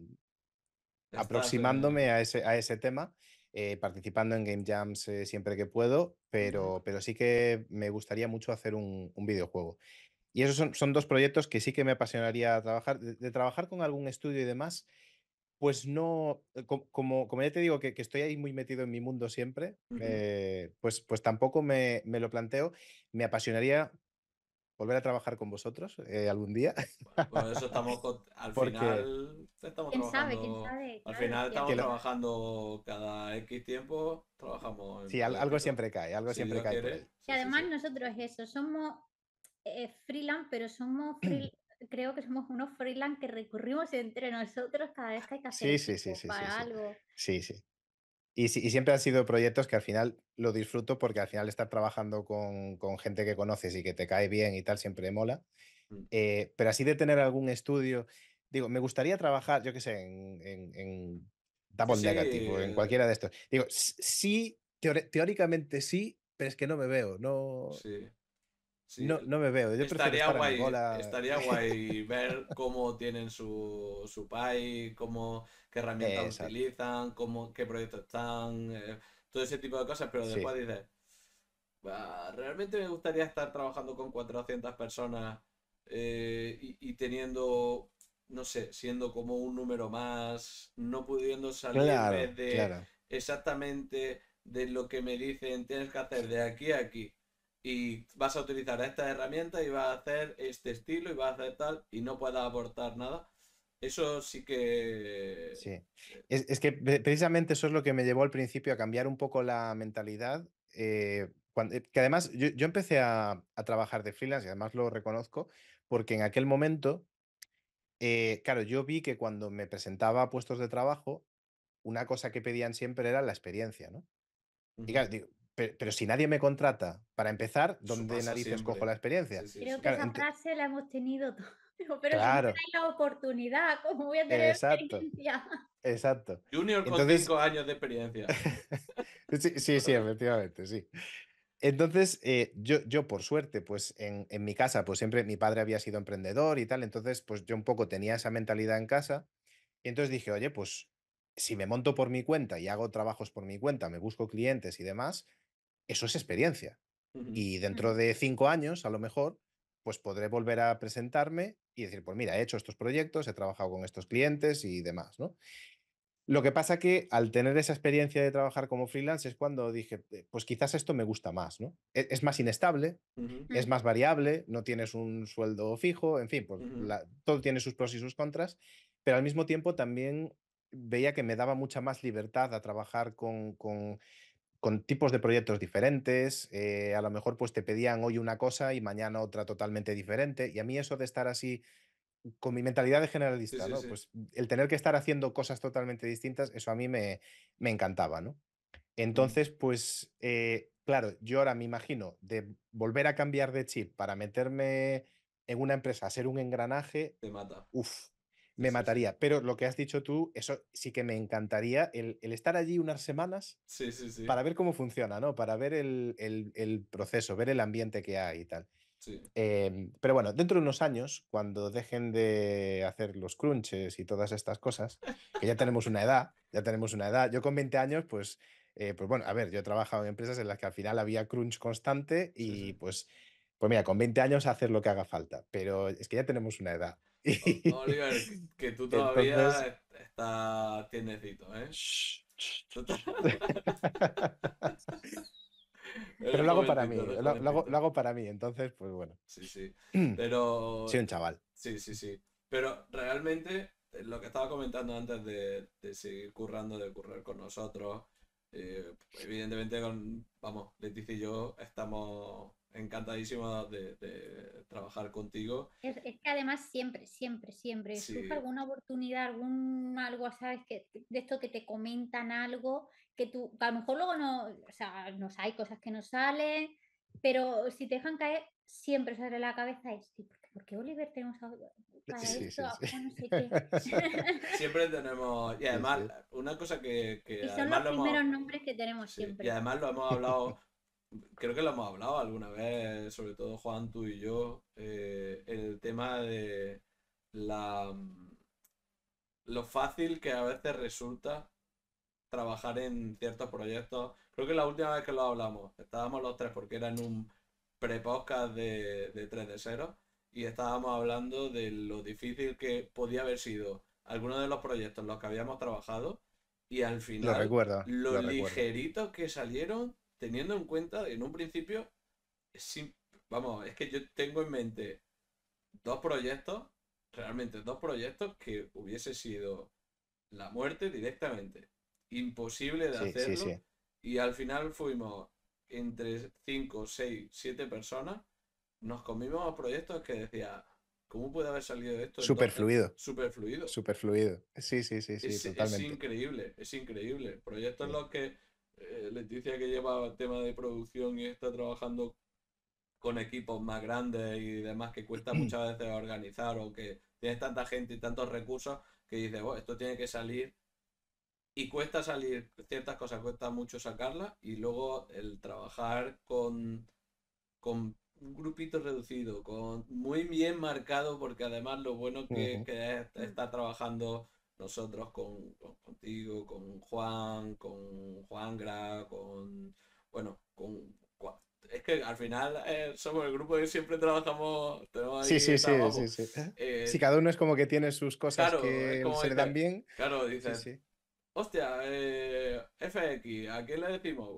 aproximándome a, ese, a ese tema. Eh, participando en Game Jams eh, siempre que puedo, pero, pero sí que me gustaría mucho hacer un, videojuego. Y esos son, dos proyectos que sí que me apasionaría trabajar. De, trabajar con algún estudio y demás, pues no, como, como ya te digo que, estoy ahí muy metido en mi mundo siempre, pues, pues tampoco me, me, lo planteo. Me apasionaría volver a trabajar con vosotros eh, algún día. Bueno, pues eso estamos con, al final estamos ¿Quién sabe, trabajando, sabe, al final estamos trabajando cada X tiempo, trabajamos. Sí, algo siempre cae, algo siempre cae. además nosotros eso, somos eh, freelance, pero somos creo que somos unos freelance que recurrimos entre nosotros cada vez que hay que hacer sí, sí, sí, para algo. Sí, sí. Y, siempre han sido proyectos que al final lo disfruto porque al final estar trabajando con, gente que conoces y que te cae bien y tal siempre mola. Mm. Eh, pero así de tener algún estudio, digo, me gustaría trabajar, yo qué sé, en, en, Double en eh, cualquiera de estos. Digo, sí, teóricamente sí, pero es que no me veo, no... Sí. No, no me veo. Yo estaría, estar guay, bola. estaría guay ver cómo tienen su, su PI, cómo, qué herramientas utilizan, cómo, qué proyectos están, eh, todo ese tipo de cosas, pero después dices, realmente me gustaría estar trabajando con 400 personas eh, y, teniendo, no sé, siendo como un número más, no pudiendo salir de exactamente de lo que me dicen, tienes que hacer de aquí a aquí y vas a utilizar esta herramienta y vas a hacer este estilo y vas a hacer tal y no pueda aportar nada. Eso sí que... Sí. Eh, es, que precisamente eso es lo que me llevó al principio a cambiar un poco la mentalidad. Eh, eh, que además yo, empecé a, trabajar de freelance y además lo reconozco porque en aquel momento, claro, yo vi que cuando me presentaba a puestos de trabajo, una cosa que pedían siempre era la experiencia, ¿no? Y digo, pero, si nadie me contrata, para empezar, ¿dónde narices cojo la experiencia? Creo que esa frase la hemos tenido todos. Pero si la oportunidad, ¿cómo voy a tener experiencia? Exacto. Junior con cinco años de experiencia. sí, sí, efectivamente, sí. Entonces, eh, yo, yo, por suerte, pues en, en, mi casa, pues siempre mi padre había sido emprendedor y tal, entonces pues yo un poco tenía esa mentalidad en casa y entonces dije, oye, pues si me monto por mi cuenta y hago trabajos por mi cuenta, me busco clientes y demás, eso es experiencia. Y dentro de cinco años, a lo mejor, pues podré volver a presentarme y decir, pues mira, he hecho estos proyectos, he trabajado con estos clientes y demás, ¿no? Lo que pasa que al tener esa experiencia de trabajar como freelance es cuando dije, eh, pues quizás esto me gusta más, ¿no? E-, es, más inestable, es más variable, no tienes un sueldo fijo, en fin, pues todo tiene sus pros y sus contras, pero al mismo tiempo también veía que me daba mucha más libertad a trabajar con, con con tipos de proyectos diferentes, eh, a lo mejor pues te pedían hoy una cosa y mañana otra totalmente diferente, y a mí eso de estar así con mi mentalidad de generalista, Pues el tener que estar haciendo cosas totalmente distintas, eso a mí me, encantaba, ¿no? Mm. Entonces, pues, eh, claro, yo ahora me imagino de volver a cambiar de chip para meterme en una empresa, ser un engranaje. Te mata. Uf, me mataría. Pero lo que has dicho tú, eso sí que me encantaría, el, estar allí unas semanas para ver cómo funciona, ¿no? Para ver el, proceso, ver el ambiente que hay y tal. Em, pero bueno, dentro de unos años, cuando dejen de hacer los crunches y todas estas cosas, que ya tenemos una edad, ya tenemos una edad, yo con 20 años, pues, eh, pues bueno, a ver, yo he trabajado en empresas en las que al final había crunch constante y pues... Pues mira, con 20 años hacer lo que haga falta, pero es que ya tenemos una edad. Oliver, que tú todavía estás tiendecito, ¿eh? Pero lo hago para mí, lo, hago, para mí, entonces, pues bueno. Sí, sí. Pero. Sí, un chaval. Sí, sí, sí. Pero realmente, eh, lo que estaba comentando antes de, seguir currando, de currar con nosotros, eh, evidentemente, con, vamos, Leticia y yo estamos Encantadísimo de, trabajar contigo. Es, que además siempre, siempre, siempre surge alguna oportunidad, algún algo, ¿sabes? Que, de esto que te comentan algo, que tú, a lo mejor luego no, o sea, no hay cosas que nos salen, pero si te dejan caer siempre sale la cabeza es, ¿por qué Oliver tenemos algo Para sí, sí, sí. Siempre tenemos, y además, una cosa que... que y son los primeros nombres que tenemos siempre. Y además lo hemos hablado creo que lo hemos hablado alguna vez, sobre todo Juan, tú y yo, eh, el tema de la mm, lo fácil que a veces resulta trabajar en ciertos proyectos. Creo que la última vez que lo hablamos, estábamos los tres porque era en un pre-podcast de, de 3 de 0 y estábamos hablando de lo difícil que podía haber sido algunos de los proyectos en los que habíamos trabajado y al final lo, recuerdo, ligeritos que salieron teniendo en cuenta, en un principio, vamos, es que yo tengo en mente dos proyectos, realmente dos proyectos que hubiese sido la muerte directamente. Imposible de hacerlo. Y al final fuimos entre 5, 6, 7 personas. Nos comimos proyectos que decía, ¿cómo puede haber salido esto? Superfluido. Superfluido. Superfluido. Sí, sí, sí, sí, totalmente. Es increíble, es increíble. Proyectos en los que eh, Leticia que lleva el tema de producción y está trabajando con equipos más grandes y demás que cuesta mm. muchas veces organizar o que tienes tanta gente y tantos recursos que dices, oh, esto tiene que salir y cuesta salir ciertas cosas, cuesta mucho sacarlas y luego el trabajar con, con un grupito reducido, con muy bien marcado porque además lo bueno que, está que es trabajando nosotros con, contigo, con Juan, con Juan Gra, con, bueno, con... Es que al final eh, somos el grupo y siempre trabajamos. sí, sí, sí, sí, eh, si cada uno es como que tiene sus cosas que se le dan bien. Claro, dices, hostia, eh, FX, ¿a quién le decimos?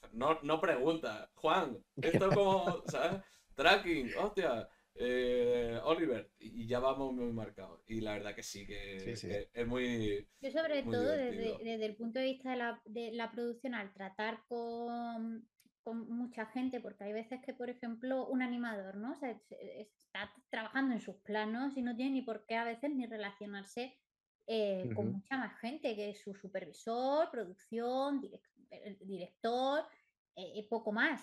Pues, no, no pregunta. Juan, esto como, ¿sabes? Tracking, hostia. Eh, Oliver, y ya vamos muy marcado Y la verdad que sí, que, es muy. Yo, sobre todo, desde, el punto de vista de la, producción, al tratar con, mucha gente, porque hay veces que, por ejemplo, un animador, ¿no? está trabajando en sus planos y no tiene ni por qué a veces ni relacionarse eh, con mucha más gente, que su supervisor, producción, eh, director, y poco más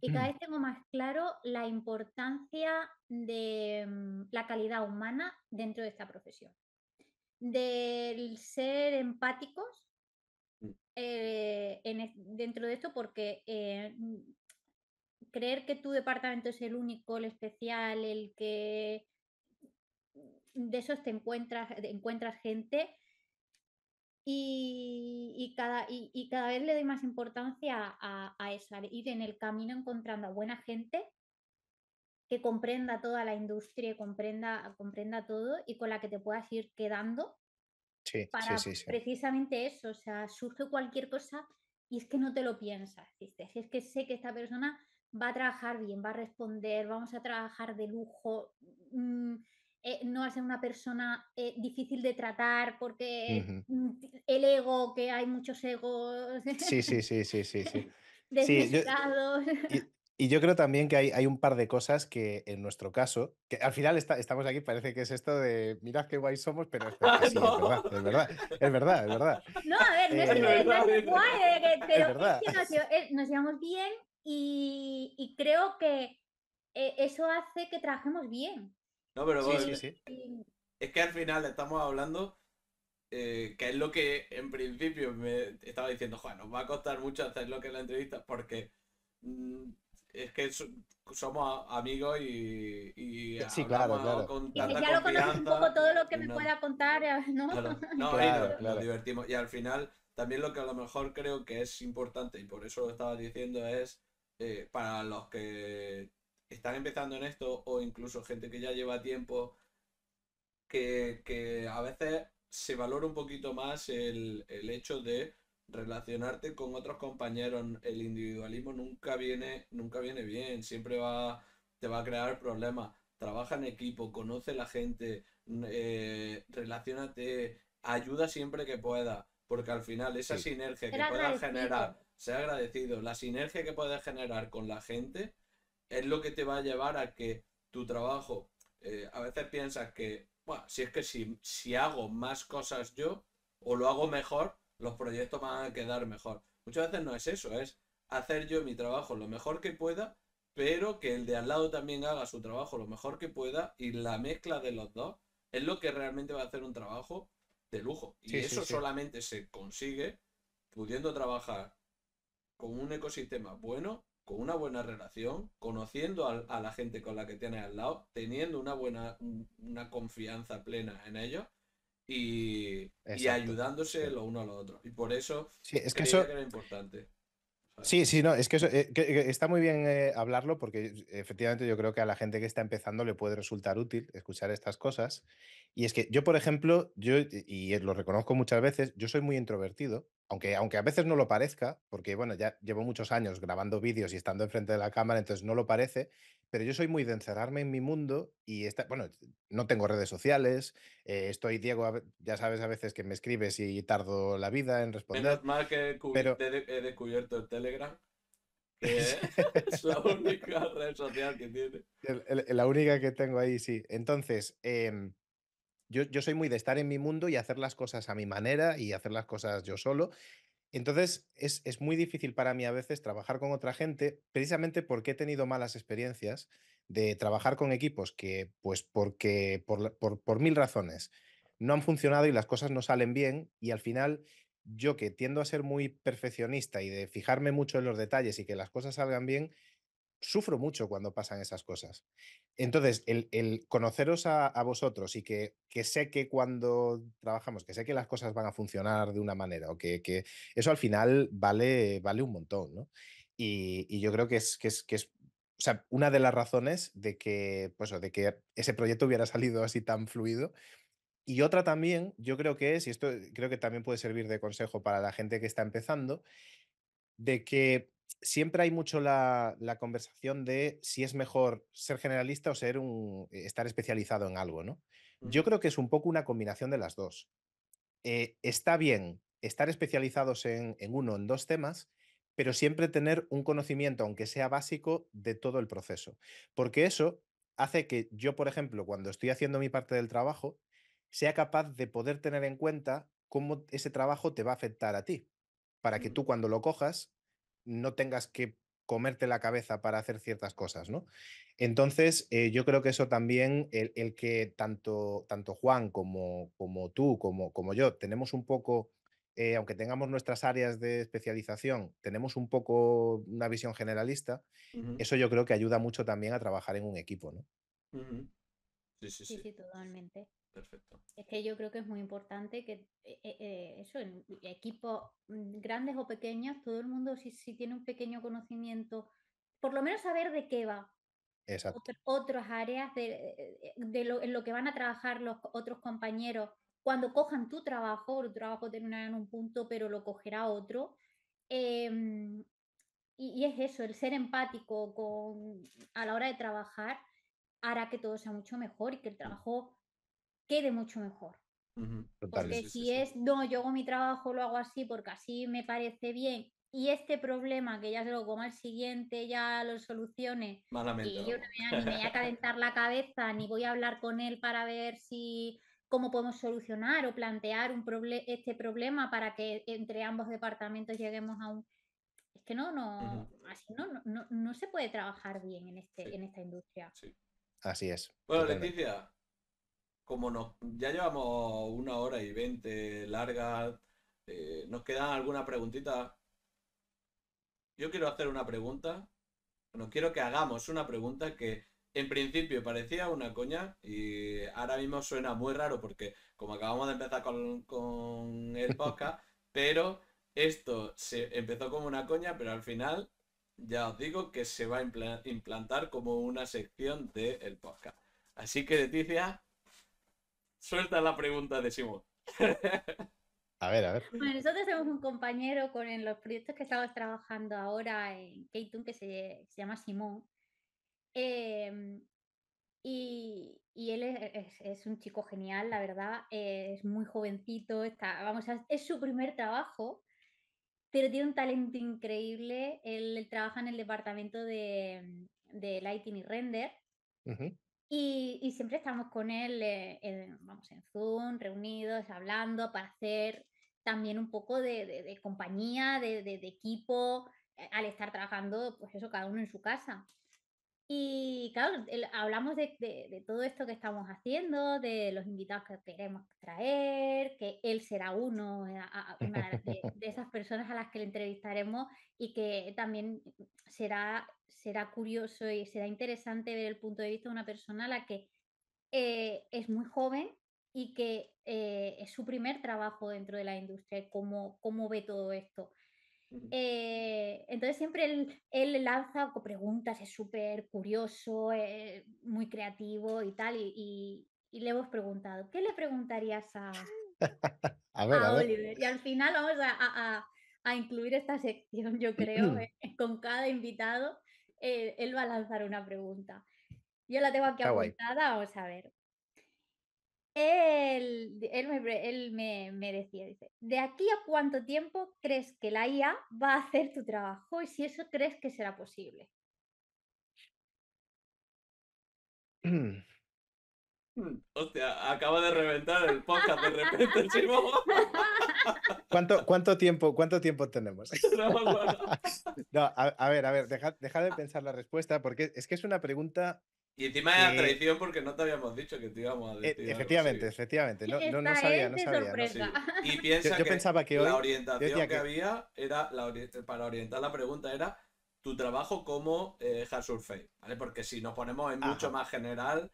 y cada mm. vez tengo más claro la importancia de mm, la calidad humana dentro de esta profesión, del ser empáticos mm. eh, dentro de esto, porque eh, creer que tu departamento es el único, el especial, el que de esos te encuentras gente, y, cada, y, cada, vez le doy más importancia a, a eso, ir en el camino encontrando a buena gente que comprenda toda la industria, comprenda, comprenda todo y con la que te puedas ir quedando. Sí, para sí, sí, precisamente eso, o sea, surge cualquier cosa y es que no te lo piensas, ¿viste? Si es que sé que esta persona va a trabajar bien, va a responder, vamos a trabajar de lujo, mm, eh, no a una persona eh, difícil de tratar porque mm, el ego, que hay muchos egos. Sí, sí, sí, sí, sí. sí. y, yo creo también que hay, un par de cosas que en nuestro caso, que al final estamos aquí, parece que es esto de mirad qué guay somos, pero es, verdad, es verdad, es verdad, No, a ver, no es, eh, que es guay, pero es que nos, llevamos bien y, y creo que eso hace que trabajemos bien. No, pero eh, es que al final estamos hablando eh, que es lo que en principio me estaba diciendo, Juan, nos va a costar mucho hacer lo que es la entrevista porque mm, es que somos amigos y, sí, claro, claro. un poco todo lo que me pueda contar, eh, ¿no? no, claro, divertimos. Y al final, también lo que a lo mejor creo que es importante, y por eso lo estaba diciendo, es para los que están empezando en esto o incluso gente que ya lleva tiempo, que, a veces se valora un poquito más el, hecho de relacionarte con otros compañeros. El individualismo nunca viene, nunca viene bien, siempre va, te va a crear problemas. Trabaja en equipo, conoce a la gente, eh, relacionate, ayuda siempre que pueda, porque al final esa sinergia que puedas generar, sea agradecido, la sinergia que puedes generar con la gente es lo que te va a llevar a que tu trabajo, eh, a veces piensas que, si es que si, si hago más cosas yo o lo hago mejor, los proyectos van a quedar mejor. Muchas veces no es eso, es hacer yo mi trabajo lo mejor que pueda, pero que el de al lado también haga su trabajo lo mejor que pueda y la mezcla de los dos es lo que realmente va a hacer un trabajo de lujo. Y eso solamente se consigue pudiendo trabajar con un ecosistema bueno con una buena relación, conociendo a, la gente con la que tienes al lado, teniendo una buena, una confianza plena en ellos y, ayudándose lo uno a lo otro. Y por eso, sí, es que eso era importante. Sí, sí, no, es que, eh, está muy bien eh, hablarlo porque efectivamente yo creo que a la gente que está empezando le puede resultar útil escuchar estas cosas. Y es que yo, por ejemplo, yo, y eh, lo reconozco muchas veces, yo soy muy introvertido, aunque, aunque a veces no lo parezca, porque bueno, ya llevo muchos años grabando vídeos y estando enfrente de la cámara, entonces no lo parece, pero yo soy muy de encerrarme en mi mundo y bueno, no tengo redes sociales, eh, estoy Diego, ya sabes a veces que me escribes y tardo la vida en responder. Menos mal que he, he descubierto el Telegram. Que es la única red social que tiene. la única que tengo ahí, sí. Entonces, em, yo, yo, soy muy de estar en mi mundo y hacer las cosas a mi manera y hacer las cosas yo solo. Entonces, es, muy difícil para mí a veces trabajar con otra gente, precisamente porque he tenido malas experiencias de trabajar con equipos que, pues, porque, por, por mil razones, no han funcionado y las cosas no salen bien y al final yo que tiendo a ser muy perfeccionista y de fijarme mucho en los detalles y que las cosas salgan bien, sufro mucho cuando pasan esas cosas. Entonces, el, conoceros a, vosotros y que, que, sé que cuando trabajamos, que sé que las cosas van a funcionar de una manera, o que, eso al final vale, vale un montón, ¿no? Y, yo creo que es, que es, que es una de las razones de que, pues, de que ese proyecto hubiera salido así tan fluido. Y otra también, yo creo que es, y esto creo que también puede servir de consejo para la gente que está empezando, de que siempre hay mucho la, conversación de si es mejor ser generalista o ser un, eh, estar especializado en algo, ¿no? Yo creo que es un poco una combinación de las dos. Eh, está bien estar especializados en, en uno o en dos temas, pero siempre tener un conocimiento, aunque sea básico, de todo el proceso. Porque eso hace que yo, por ejemplo, cuando estoy haciendo mi parte del trabajo, sea capaz de poder tener en cuenta cómo ese trabajo te va a afectar a ti, para que tú cuando lo cojas no tengas que comerte la cabeza para hacer ciertas cosas, ¿no? Entonces, eh, yo creo que eso también, el, el que tanto, tanto Juan como, como tú, como, como, yo, tenemos un poco, eh, aunque tengamos nuestras áreas de especialización, tenemos un poco una visión generalista, eso yo creo que ayuda mucho también a trabajar en un equipo, ¿no? sí, sí, sí, sí, totalmente. Perfecto. Es que yo creo que es muy importante que eh, eh, eh, eso, en equipos mm, grandes o pequeños, todo el mundo si, tiene un pequeño conocimiento, por lo menos saber de qué va. Exacto. otras áreas de, lo, en lo que van a trabajar los otros compañeros. Cuando cojan tu trabajo, tu trabajo terminará en un punto, pero lo cogerá otro. Em, y, es eso, el ser empático con, a la hora de trabajar hará que todo sea mucho mejor y que el trabajo quede mucho mejor. Porque si es, no, yo hago mi trabajo, lo hago así porque así me parece bien y este problema que ya se lo coma el siguiente, ya lo solucione. Y yo me, ni voy a calentar la cabeza, ni voy a hablar con él para ver si cómo podemos solucionar o plantear un este problema para que entre ambos departamentos lleguemos a un... Es que no, no, así no, no, se puede trabajar bien en, este, en esta industria. Sí. Así es. Bueno, Leticia, como nos, ya llevamos una hora y veinte largas, eh, nos quedan alguna preguntitas. Yo quiero hacer una pregunta, no quiero que hagamos una pregunta que en principio parecía una coña y ahora mismo suena muy raro porque como acabamos de empezar con, el podcast, pero esto se empezó como una coña, pero al final ya os digo que se va a implantar como una sección del podcast. Así que Leticia, Suelta la pregunta de Simón. A ver, a ver. Bueno, nosotros tenemos un compañero con, en los proyectos que estamos trabajando ahora en Keytune que se, llama Simón. Em, y, él es, un chico genial, la verdad. Eh, es muy jovencito, está, vamos, a, es su primer trabajo, pero tiene un talento increíble. Él, trabaja en el departamento de, Lighting y Render. Y, siempre estamos con él, eh, en, vamos, en Zoom, reunidos, hablando para hacer también un poco de, compañía, de, de, equipo, eh, al estar trabajando, pues eso, cada uno en su casa. Y claro, hablamos de, todo esto que estamos haciendo, de los invitados que queremos traer, que él será uno, eh, una de, esas personas a las que le entrevistaremos y que también será, será curioso y será interesante ver el punto de vista de una persona a la que eh, es muy joven y que eh, es su primer trabajo dentro de la industria, cómo, cómo ve todo esto. Eh, entonces siempre él, él, lanza preguntas, es súper curioso, eh, muy creativo y tal, y, le hemos preguntado, ¿qué le preguntarías a, Oliver? Y al final vamos a, incluir esta sección, yo creo, eh, con cada invitado, él va a lanzar una pregunta. Yo la tengo aquí apuntada, vamos a ver él, él, me, decía, dice, ¿de aquí a cuánto tiempo crees que la IA va a hacer tu trabajo y si eso crees que será posible? Mm. Hostia, acaba de reventar el podcast de repente, chivo. ¿Cuánto, ¿Cuánto, tiempo, ¿Cuánto tiempo tenemos? No, a, ver, a ver, deja, de pensar la respuesta, porque es que es una pregunta. Y encima era traición porque no te habíamos dicho que te íbamos a e, decir. efectivamente, efectivamente. No, sabía, no sabía. Y piensa yo, que pensaba que la orientación que... había era para orientar la pregunta era tu trabajo como eh, hard ¿vale? Porque si nos ponemos en mucho más general,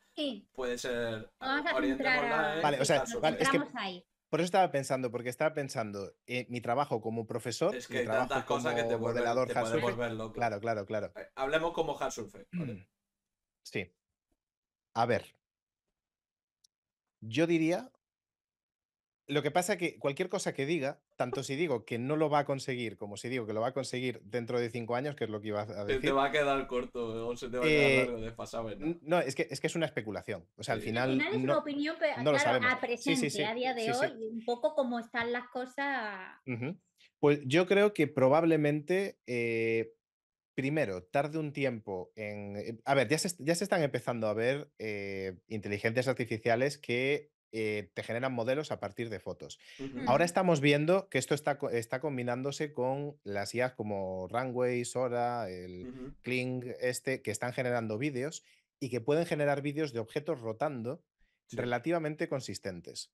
puede ser... Oriente por la vale, o sea, Por eso estaba pensando, porque estaba pensando en eh, mi trabajo como profesor, es que mi trabajo como cosas que te Claro, claro, claro. Eh, hablemos como hard mm. Sí. A ver. Yo diría. Lo que pasa es que cualquier cosa que diga tanto si digo que no lo va a conseguir como si digo que lo va a conseguir dentro de cinco años, que es lo que iba a decir. Se te va a quedar corto o se te va a quedar eh, ¿no? es, que, es que es una especulación. O sea, al final. es una opinión, pero a presente, a día de hoy, un poco como están las cosas. Pues yo creo que probablemente. Eh, primero, tarde un tiempo en... Eh, a ver, ya se, están empezando a ver inteligencias artificiales que eh, te generan modelos a partir de fotos. Ahora mm. estamos viendo que esto está, combinándose con las IA como Runway, Sora, el Kling, este, que están generando vídeos y que pueden generar vídeos de objetos rotando relativamente consistentes.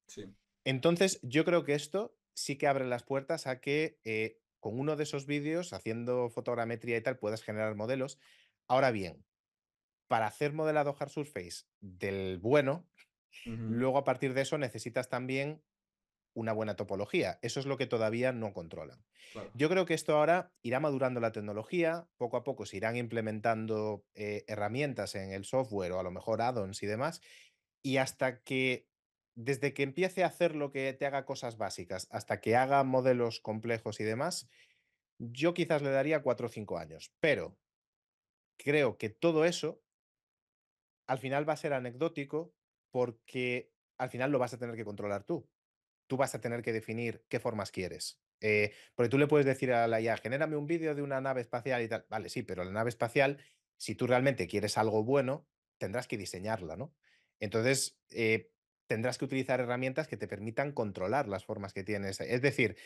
Entonces, yo creo que esto sí que abre las puertas a que eh, con uno de esos vídeos, haciendo fotogrametría y tal, puedas generar modelos. Ahora bien, para hacer modelado hard surface del bueno, Luego, a partir de eso, necesitas también una buena topología. Eso es lo que todavía no controlan. Yo creo que esto ahora irá madurando la tecnología, poco a poco se irán implementando eh, herramientas en el software o a lo mejor add-ons y demás, y hasta que, desde que empiece a hacer lo que te haga cosas básicas, hasta que haga modelos complejos y demás, yo quizás le daría cuatro o cinco años, pero creo que todo eso al final va a ser anecdótico porque al final lo vas a tener que controlar tú. Tú vas a tener que definir qué formas quieres. Eh, porque tú le puedes decir a la IA, genérame un vídeo de una nave espacial y tal. Vale, sí, pero la nave espacial, si tú realmente quieres algo bueno, tendrás que diseñarla, ¿no? Entonces, eh, tendrás que utilizar herramientas que te permitan controlar las formas que tienes. Es decir,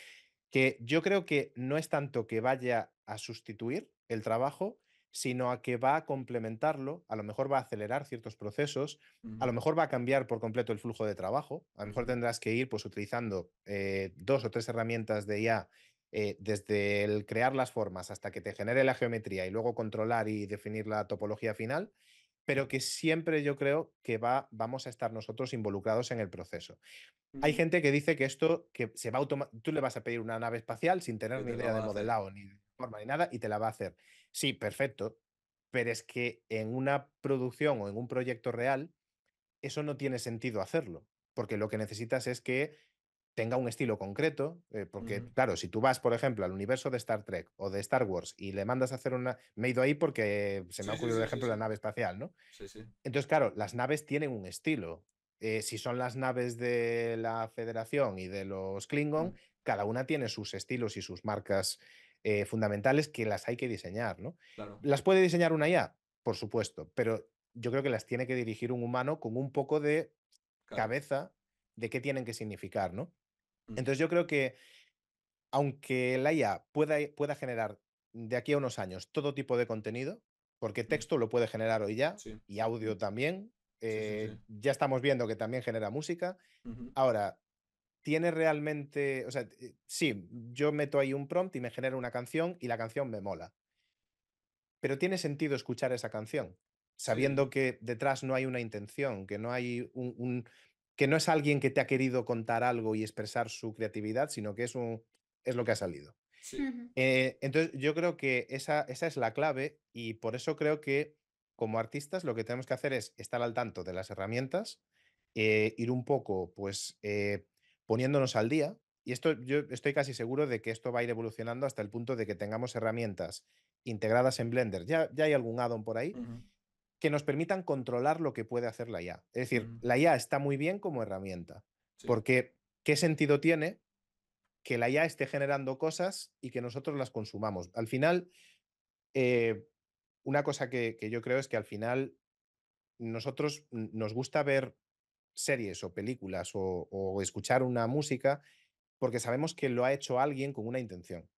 que yo creo que no es tanto que vaya a sustituir el trabajo, sino a que va a complementarlo, a lo mejor va a acelerar ciertos procesos, a lo mejor va a cambiar por completo el flujo de trabajo, a lo mejor tendrás que ir pues utilizando eh, dos o tres herramientas de IA eh, desde el crear las formas hasta que te genere la geometría y luego controlar y definir la topología final, pero que siempre yo creo que va, vamos a estar nosotros involucrados en el proceso. Hay gente que dice que esto, que se va tú le vas a pedir una nave espacial sin tener ni idea de modelado, ni forma, ni nada, y te la va a hacer. Sí, perfecto, pero es que en una producción o en un proyecto real, eso no tiene sentido hacerlo, porque lo que necesitas es que tenga un estilo concreto, eh, porque claro, si tú vas, por ejemplo, al universo de Star Trek o de Star Wars y le mandas a hacer una... Me he ido ahí porque se me ha ocurrido el ejemplo de la nave espacial, ¿no? Sí, sí. Entonces, claro, las naves tienen un estilo. Eh, si son las naves de la Federación y de los Klingon, cada una tiene sus estilos y sus marcas eh, fundamentales que las hay que diseñar, ¿no? ¿Las puede diseñar una IA? Por supuesto, pero yo creo que las tiene que dirigir un humano con un poco de cabeza de qué tienen que significar, ¿no? Entonces yo creo que aunque la IA pueda, pueda generar de aquí a unos años todo tipo de contenido, porque texto lo puede generar hoy ya y audio también. Eh, ya estamos viendo que también genera música. Ahora, tiene realmente, o sea, eh, sí, yo meto ahí un prompt y me genera una canción y la canción me mola. Pero tiene sentido escuchar esa canción, sabiendo que detrás no hay una intención, que no hay un, que no es alguien que te ha querido contar algo y expresar su creatividad, sino que es un es lo que ha salido. Eh, entonces yo creo que esa, esa es la clave y por eso creo que como artistas lo que tenemos que hacer es estar al tanto de las herramientas, eh, ir un poco pues poniéndonos al día. Y esto yo estoy casi seguro de que esto va a ir evolucionando hasta el punto de que tengamos herramientas integradas en Blender. Ya, ya hay algún add por ahí que nos permitan controlar lo que puede hacer la IA. Es decir, mm. la IA está muy bien como herramienta, porque ¿qué sentido tiene que la IA esté generando cosas y que nosotros las consumamos? Al final, eh, una cosa que yo creo es que al final nosotros nos gusta ver series o películas o, escuchar una música porque sabemos que lo ha hecho alguien con una intención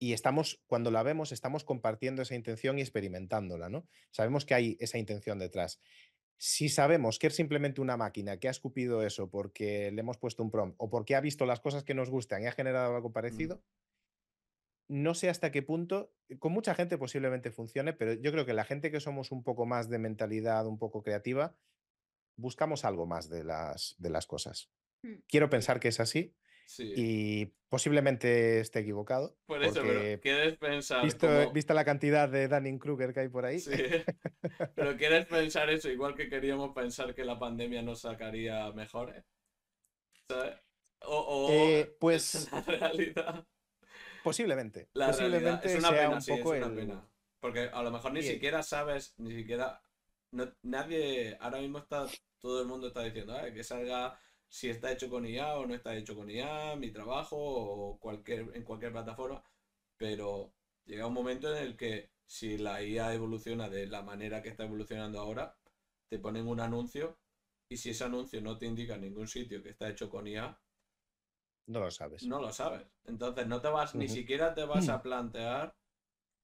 y estamos, cuando la vemos, estamos compartiendo esa intención y experimentándola, ¿no? Sabemos que hay esa intención detrás. Si sabemos que es simplemente una máquina que ha escupido eso porque le hemos puesto un prompt o porque ha visto las cosas que nos gustan y ha generado algo mm. parecido, no sé hasta qué punto, con mucha gente posiblemente funcione, pero yo creo que la gente que somos un poco más de mentalidad, un poco creativa, buscamos algo más de las, de las cosas. Mm. Quiero pensar que es así. Y posiblemente esté equivocado. Por eso, quieres pensar. Vista la cantidad de Danny Krueger que hay por ahí. Sí. Pero quieres pensar eso, igual que queríamos pensar que la pandemia nos sacaría mejores. O, o eh, pues, realidad. Posiblemente. La realidad. Es una pena, Porque a lo mejor ni siquiera sabes, ni siquiera. nadie ahora mismo está todo el mundo está diciendo, que salga si está hecho con IA o no está hecho con IA, mi trabajo o cualquier, en cualquier plataforma, pero llega un momento en el que si la IA evoluciona de la manera que está evolucionando ahora, te ponen un anuncio y si ese anuncio no te indica en ningún sitio que está hecho con IA, no lo sabes. No lo sabes. Entonces no te vas, ni siquiera te vas a plantear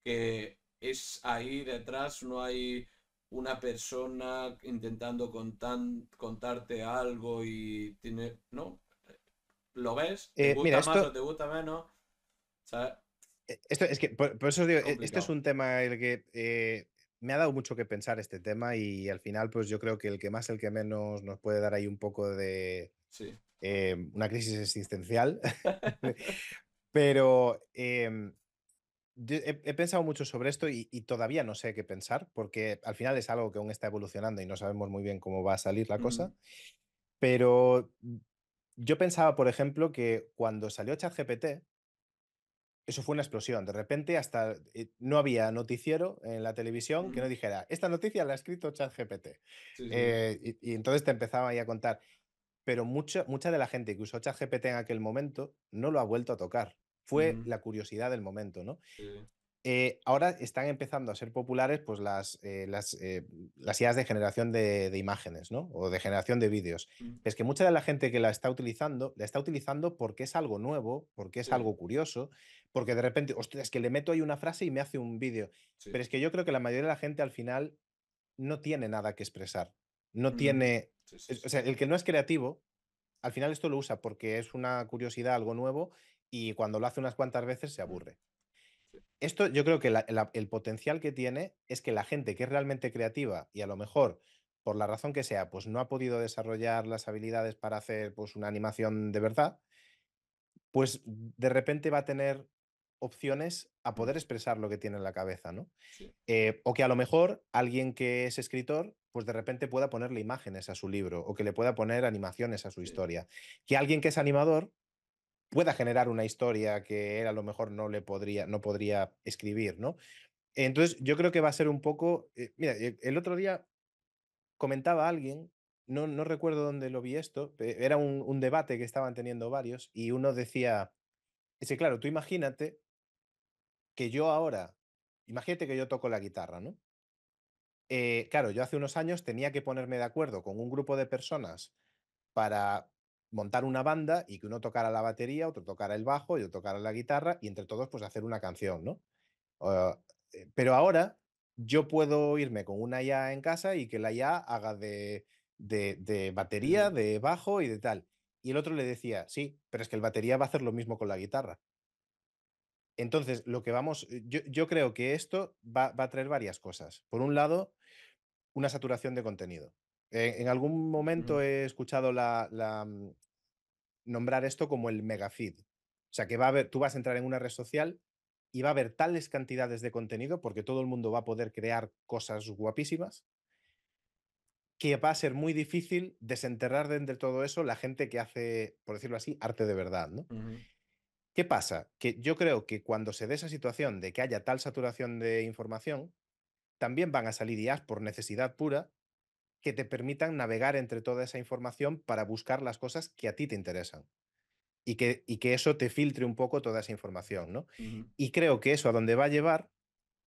que es ahí detrás, no hay una persona intentando contar contarte algo y tiene. ¿No? ¿Lo ves? ¿Te eh, gusta más o te gusta menos? Eh, esto es que, por, eso digo, eh, este es un tema el que me ha dado mucho que pensar este tema y al final, pues yo creo que el que más, el que menos nos puede dar ahí un poco de una crisis existencial. Pero em, he, pensado mucho sobre esto y, todavía no sé qué pensar, porque al final es algo que aún está evolucionando y no sabemos muy bien cómo va a salir la cosa. Pero mm, yo pensaba, por ejemplo, que cuando salió ChatGPT, eso fue una explosión. De repente, hasta eh, no había noticiero en la televisión que no dijera, esta noticia la ha escrito ChatGPT. Eh, y, entonces te empezaba ahí a contar. Pero mucha de la gente que usó ChatGPT en aquel momento no lo ha vuelto a tocar. Fue la curiosidad del momento, ¿no? Eh, ahora están empezando a ser populares pues, las, eh, las, ideas eh, de generación de, imágenes ¿no? o de generación de vídeos. Mm. Es que mucha de la gente que la está utilizando, la está utilizando porque es algo nuevo, porque es algo curioso, porque de repente, ostras, es que le meto ahí una frase y me hace un vídeo. Pero es que yo creo que la mayoría de la gente al final no tiene nada que expresar. No mm. tiene. o sea, el que no es creativo, al final esto lo usa porque es una curiosidad, algo nuevo, y cuando lo hace unas cuantas veces se aburre. Esto yo creo que el potencial que tiene es que la gente que es realmente creativa y a lo mejor por la razón que sea, pues no ha podido desarrollar las habilidades para hacer pues una animación de verdad, pues de repente va a tener opciones a poder expresar lo que tiene en la cabeza, ¿no? Eh, o que a lo mejor alguien que es escritor, pues de repente pueda ponerle imágenes a su libro o que le pueda poner animaciones a su historia. Que alguien que es animador, pueda generar una historia que él a lo mejor no le podría, no podría escribir, ¿no? Entonces, yo creo que va a ser un poco. Eh, mira, eh, el otro día comentaba alguien, no, no recuerdo dónde lo vi esto, eh, era un, un, debate que estaban teniendo varios, y uno decía: Es claro, tú imagínate que yo ahora, imagínate que yo toco la guitarra, ¿no? Eh, claro, yo hace unos años tenía que ponerme de acuerdo con un grupo de personas para montar una banda y que uno tocara la batería, otro tocara el bajo yo tocara la guitarra y entre todos pues hacer una canción, ¿no? Ah, eh, pero ahora yo puedo irme con una ya en casa y que la ya haga de, de, batería, de bajo y de tal. Y el otro le decía, sí, pero es que el batería va a hacer lo mismo con la guitarra. Entonces, lo que vamos, eh, yo, creo que esto va, a traer varias cosas. Por un lado, una saturación de contenido. Eh, en algún momento he escuchado la, mm, nombrar esto como el megafeed. O sea, que va a ver, tú vas a entrar en una red social y va a haber tales cantidades de contenido, porque todo el mundo va a poder crear cosas guapísimas, que va a ser muy difícil desenterrar de todo eso la gente que hace, por decirlo así, arte de verdad, ¿Qué pasa? Que yo creo que cuando se dé esa situación de que haya tal saturación de información, también van a salir IAs por necesidad pura que te permitan navegar entre toda esa información para buscar las cosas que a ti te interesan. Y que, y que eso te filtre un poco toda esa información, ¿no? Y creo que eso a donde va a llevar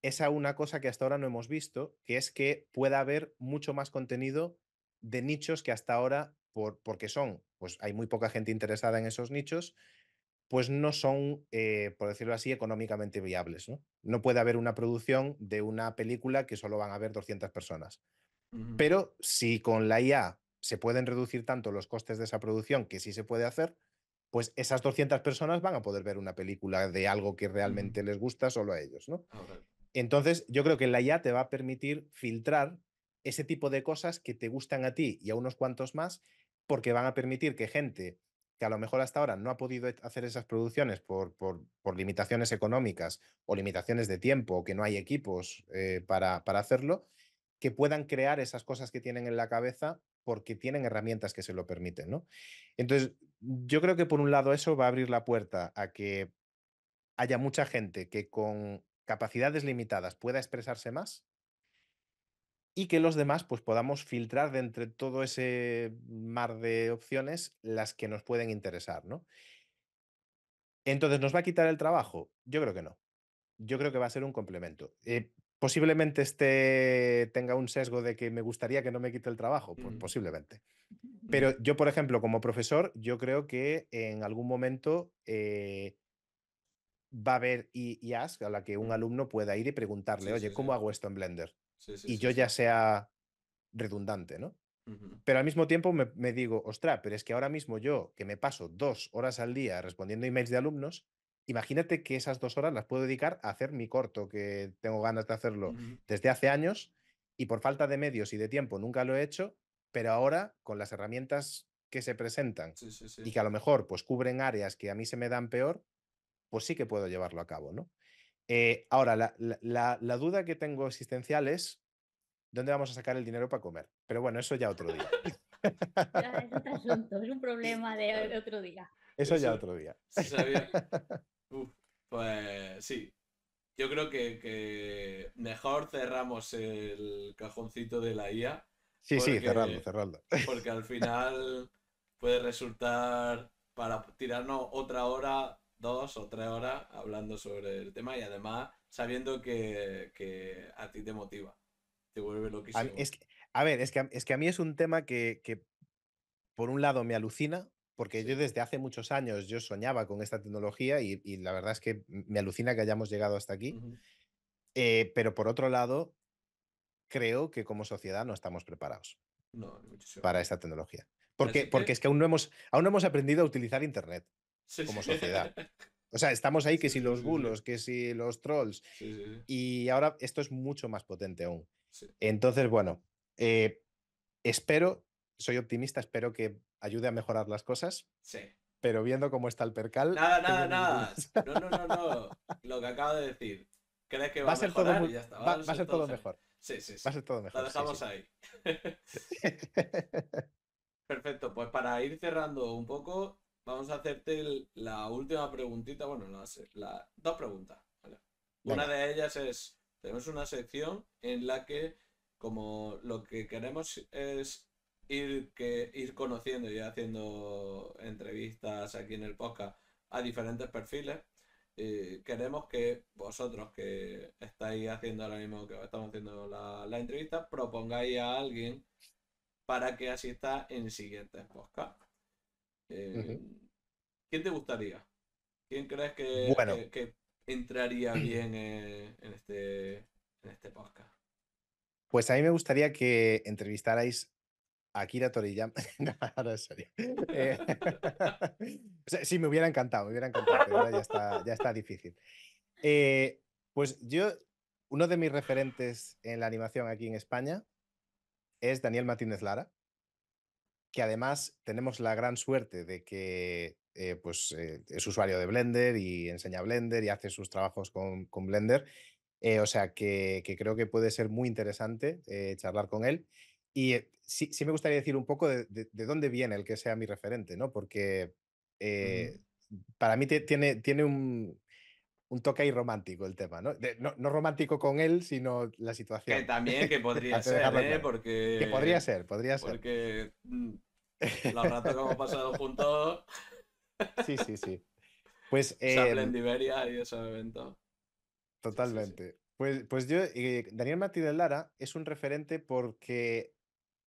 es a una cosa que hasta ahora no hemos visto, que es que pueda haber mucho más contenido de nichos que hasta ahora, por, porque son, pues hay muy poca gente interesada en esos nichos, pues no son, eh, por decirlo así, económicamente viables. ¿no? ¿no? puede haber una producción de una película que solo van a ver 200 personas. Pero si con la IA se pueden reducir tanto los costes de esa producción, que sí se puede hacer, pues esas 200 personas van a poder ver una película de algo que realmente les gusta solo a ellos, ¿no? Ah, Entonces, yo creo que la IA te va a permitir filtrar ese tipo de cosas que te gustan a ti y a unos cuantos más, porque van a permitir que gente que a lo mejor hasta ahora no ha podido hacer esas producciones por, por, limitaciones económicas o limitaciones de tiempo, o que no hay equipos eh, para, para hacerlo, que puedan crear esas cosas que tienen en la cabeza porque tienen herramientas que se lo permiten, ¿no? Entonces, yo creo que por un lado eso va a abrir la puerta a que haya mucha gente que con capacidades limitadas pueda expresarse más y que los demás pues podamos filtrar de entre todo ese mar de opciones las que nos pueden interesar, Entonces, ¿nos va a quitar el trabajo? Yo creo que no. Yo creo que va a ser un complemento. Eh, Posiblemente este tenga un sesgo de que me gustaría que no me quite el trabajo, pues mm. posiblemente. Pero yo, por ejemplo, como profesor, yo creo que en algún momento eh, va a haber y a la que un mm. alumno pueda ir y preguntarle, oye, ¿cómo hago esto en Blender? y yo ya sea redundante, ¿no? Pero al mismo tiempo me, me, digo, ostra, pero es que ahora mismo yo, que me paso dos horas al día respondiendo emails de alumnos, imagínate que esas dos horas las puedo dedicar a hacer mi corto, que tengo ganas de hacerlo desde hace años y por falta de medios y de tiempo nunca lo he hecho, pero ahora con las herramientas que se presentan y que a lo mejor pues cubren áreas que a mí se me dan peor, pues sí que puedo llevarlo a cabo, ¿no? Eh, ahora, la, duda que tengo existencial es dónde vamos a sacar el dinero para comer. Pero bueno, eso ya otro día. es un problema de otro día. Eso, ya otro día. pues sí. Yo creo que, mejor cerramos el cajoncito de la IA. Sí, sí, cerrando, cerrando. Porque al final puede resultar para tirarnos otra hora, dos o tres horas hablando sobre el tema y además sabiendo que, a ti te motiva, te vuelve lo A, a ver, es que, es que a mí es un tema que, que por un lado me alucina, porque yo desde hace muchos años yo soñaba con esta tecnología y, la verdad es que me alucina que hayamos llegado hasta aquí. Eh, pero por otro lado, creo que como sociedad no estamos preparados para esta tecnología. Porque, porque es que aún no, hemos, aún no hemos aprendido a utilizar Internet como sociedad. O sea, estamos ahí que si los bulos, que si los trolls. Y ahora esto es mucho más potente aún. Entonces, bueno, eh, espero, soy optimista, espero que ayude a mejorar las cosas. Sí. Pero viendo cómo está el percal. Nada, nada, nada. No, no, no, no. Lo que acabo de decir. ¿Crees que va, a ser todo Va, a ser, todo, mejor. Sí, sí, sí. Va a ser todo mejor. La dejamos ahí. Perfecto, pues para ir cerrando un poco, vamos a hacerte la última preguntita. Bueno, no sé, la, dos preguntas. Una de ellas es, tenemos una sección en la que como lo que queremos es ir, que, ir conociendo y haciendo entrevistas aquí en el podcast a diferentes perfiles. queremos que vosotros que estáis haciendo ahora mismo, que estamos haciendo la, entrevista, propongáis a alguien para que asista en siguientes podcasts. Eh, ¿Quién te gustaría? ¿Quién crees que, que, entraría bien en, este, en este podcast? Pues a mí me gustaría que entrevistarais Akira Toriyama. no, no, en serio. Eh, sí, me hubiera encantado, me hubiera encantado, pero ya está, difícil. Eh, pues yo, uno de mis referentes en la animación aquí en España es Daniel Martínez Lara, que además tenemos la gran suerte de que eh, pues, es usuario de Blender y enseña Blender y hace sus trabajos con, Blender. o sea que, creo que puede ser muy interesante charlar con él. Y eh, sí, sí, me gustaría decir un poco de, dónde viene el que sea mi referente, ¿no? Porque eh, para mí tiene, tiene un, toque ahí romántico el tema, ¿no? ¿no? romántico con él, sino la situación. Que también, que podría ser, ¿eh? Porque... Que podría ser, podría ser. Porque mm, los ratos que hemos pasado juntos... sí, sí, sí. Pues... Eh... y ese evento. Totalmente. Pues, pues yo, eh, Daniel Martí del Lara es un referente porque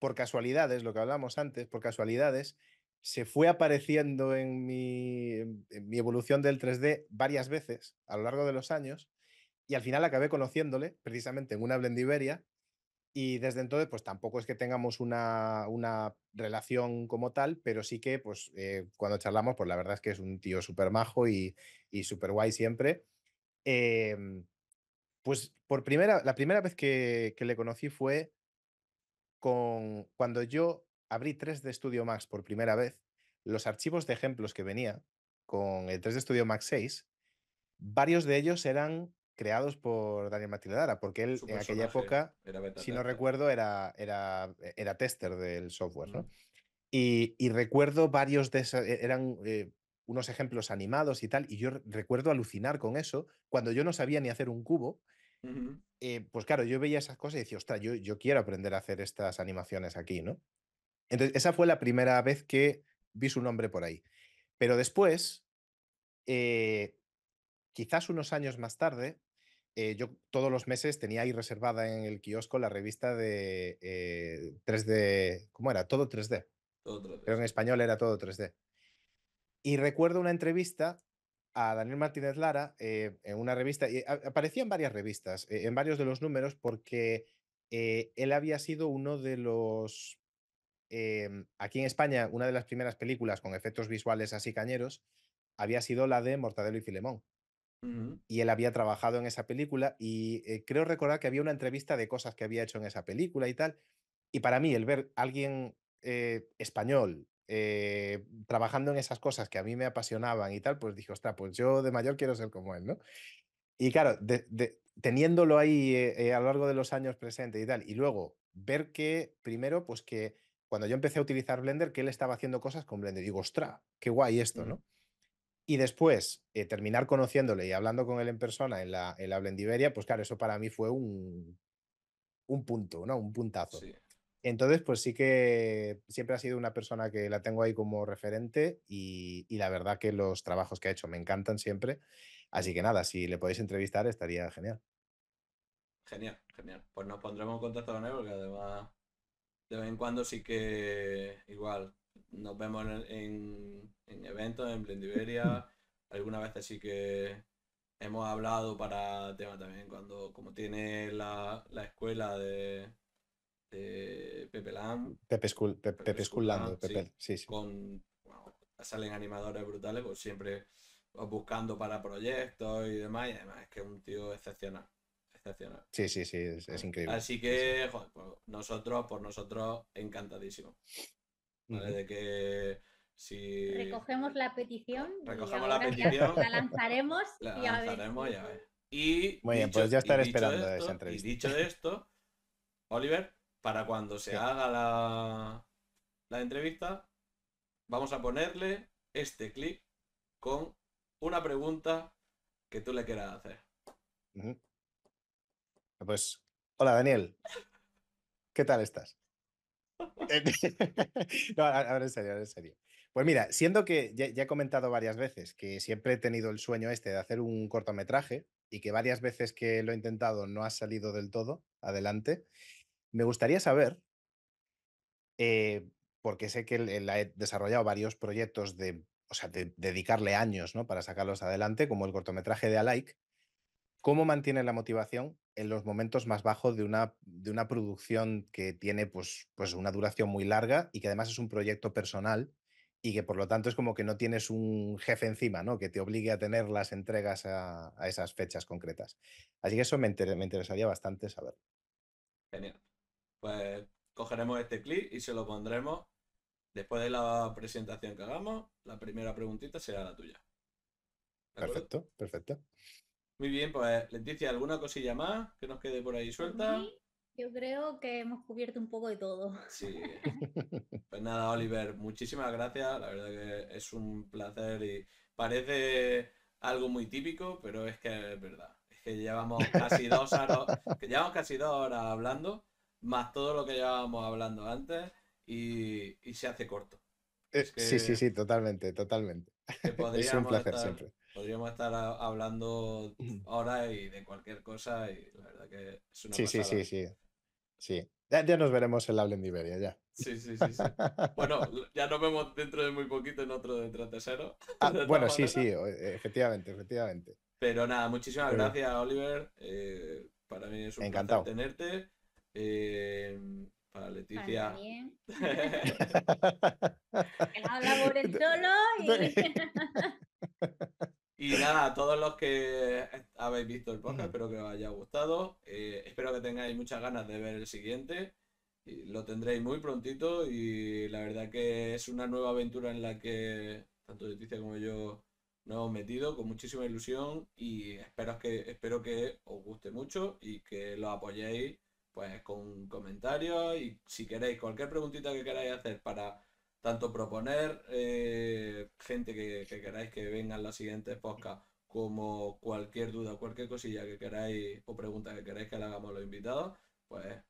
por casualidades, lo que hablamos antes, por casualidades, se fue apareciendo en mi, mi, evolución del 3D varias veces a lo largo de los años y al final acabé conociéndole precisamente en una blendiberia. y desde entonces pues tampoco es que tengamos una, relación como tal, pero sí que pues eh, cuando charlamos pues la verdad es que es un tío súper majo y, y súper guay siempre. Em, pues por primera, la primera vez que, que le conocí fue con cuando yo abrí 3D Studio Max por primera vez, los archivos de ejemplos que venía con el 3D Studio Max 6, varios de ellos eran creados por Daniel Matildara, porque él en aquella época, si no recuerdo, era, era, tester del software, Y, y, recuerdo varios de esos, e, eran eh, unos ejemplos animados y tal, y yo recuerdo alucinar con eso cuando yo no sabía ni hacer un cubo eh, pues claro, yo veía esas cosas y decía, ostras, yo, yo quiero aprender a hacer estas animaciones aquí, ¿no? Entonces, esa fue la primera vez que vi su nombre por ahí. Pero después, eh, quizás unos años más tarde, eh, yo todos los meses tenía ahí reservada en el kiosco la revista de 3D, ¿cómo era? Todo 3D. Todo 3D. Pero en español era todo 3D. Y recuerdo una entrevista a Daniel Martínez Lara eh, en una revista, y aparecía en varias revistas, eh, en varios de los números, porque eh, él había sido uno de los, em, aquí en España, una de las primeras películas con efectos visuales así cañeros, había sido la de Mortadelo y Filemón. Y él había trabajado en esa película y creo recordar que había una entrevista de cosas que había hecho en esa película y tal. Y para mí, el ver a alguien español eh, trabajando en esas cosas que a mí me apasionaban y tal, pues dije, ostras, pues yo de mayor quiero ser como él, ¿no? Y claro, de, teniéndolo ahí eh, eh, a lo largo de los años presente y tal, y luego ver que, primero, pues que cuando yo empecé a utilizar Blender, que él estaba haciendo cosas con Blender. digo, ostras, qué guay esto, mm. ¿no? Y después, terminar conociéndole y hablando con él en persona en la, en la pues claro, eso para mí fue un, un punto, ¿no? Un puntazo. Sí. Entonces, pues sí que siempre ha sido una persona que la tengo ahí como referente y, la verdad que los trabajos que ha hecho me encantan siempre. Así que nada, si le podéis entrevistar estaría genial. Genial, genial. Pues nos pondremos en contacto con él porque además de vez en cuando sí que igual nos vemos en, eventos, en Blendiberia Algunas veces sí que hemos hablado para tema también cuando como tiene la escuela de eh, Pepe Lam. Pepe School, Pepe, Pepe ah, sí, sí, Con, salen animadores brutales, pues siempre buscando para proyectos y demás, y además es que es un tío excepcional. excepcional. Sí, sí, sí, es, increíble. Así que, pues nosotros, por nosotros, encantadísimo. ¿Vale? De que si... Recogemos la petición. Recogemos la petición. La lanzaremos. y a ver. Muy bien, pues ya estaré esperando esa entrevista. Y dicho esto, Oliver, para cuando se haga la, la entrevista, vamos a ponerle este clip con una pregunta que tú le quieras hacer. Ah, pues, hola Daniel, ¿qué tal estás? no, ahora en serio, ahora en serio. Pues mira, siendo que ya, he comentado varias veces que siempre he tenido el sueño este de hacer un cortometraje y que varias veces que lo he intentado no ha salido del todo adelante, me gustaría saber, eh, porque sé que él, ha desarrollado varios proyectos de, dedicarle años ¿no? para sacarlos adelante, como el cortometraje de Alike, ¿cómo mantiene la motivación en los momentos más bajos de una, de una producción que tiene pues, pues una duración muy larga y que además es un proyecto personal y que por lo tanto es como que no tienes un jefe encima, ¿no? Que te obligue a tener las entregas a, esas fechas concretas. Así que eso me interesaría bastante saber. Genial. Pues cogeremos este clip y se lo pondremos después de la presentación que hagamos. La primera preguntita será la tuya. Perfecto, perfecto. Muy bien, pues Leticia, ¿alguna cosilla más que nos quede por ahí suelta? yo creo que hemos cubierto un poco de todo. Sí. Pues nada, Oliver, muchísimas gracias. La verdad que es un placer y parece algo muy típico, pero es que es verdad. Es que llevamos casi dos horas, que llevamos casi dos horas hablando más todo lo que llevábamos hablando antes y, se hace corto. Eh, sí, sí, sí, totalmente, totalmente. Es un placer siempre. Podríamos estar hablando ahora y de cualquier cosa y la verdad que es una sí, Sí, sí, sí, sí. Ya, nos veremos en la en Iberia, ya. Sí, sí, sí, bueno, ya nos vemos dentro de muy poquito en otro de Tratesero. Ah, bueno, sí, sí, efectivamente, efectivamente. Pero nada, muchísimas gracias, Oliver. Eh, para mí es un placer tenerte. Em, para Leticia. habla por el solo y... nada, a todos los que habéis visto el podcast, espero que os haya gustado. Eh, espero que tengáis muchas ganas de ver el siguiente. Lo tendréis muy prontito y la verdad que es una nueva aventura en la que tanto Leticia como yo nos hemos metido con muchísima ilusión y espero que, espero que os guste mucho y que lo apoyéis pues, con comentarios y si queréis cualquier preguntita que queráis hacer para tanto proponer eh, gente que, queráis que venga en la siguientes podcast como cualquier duda, cualquier cosilla que queráis o pregunta que queráis que le hagamos a los invitados, pues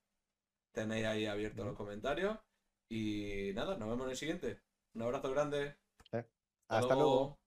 tenéis ahí abiertos los comentarios y nada, nos vemos en el siguiente. Un abrazo grande. Eh, hasta, luego.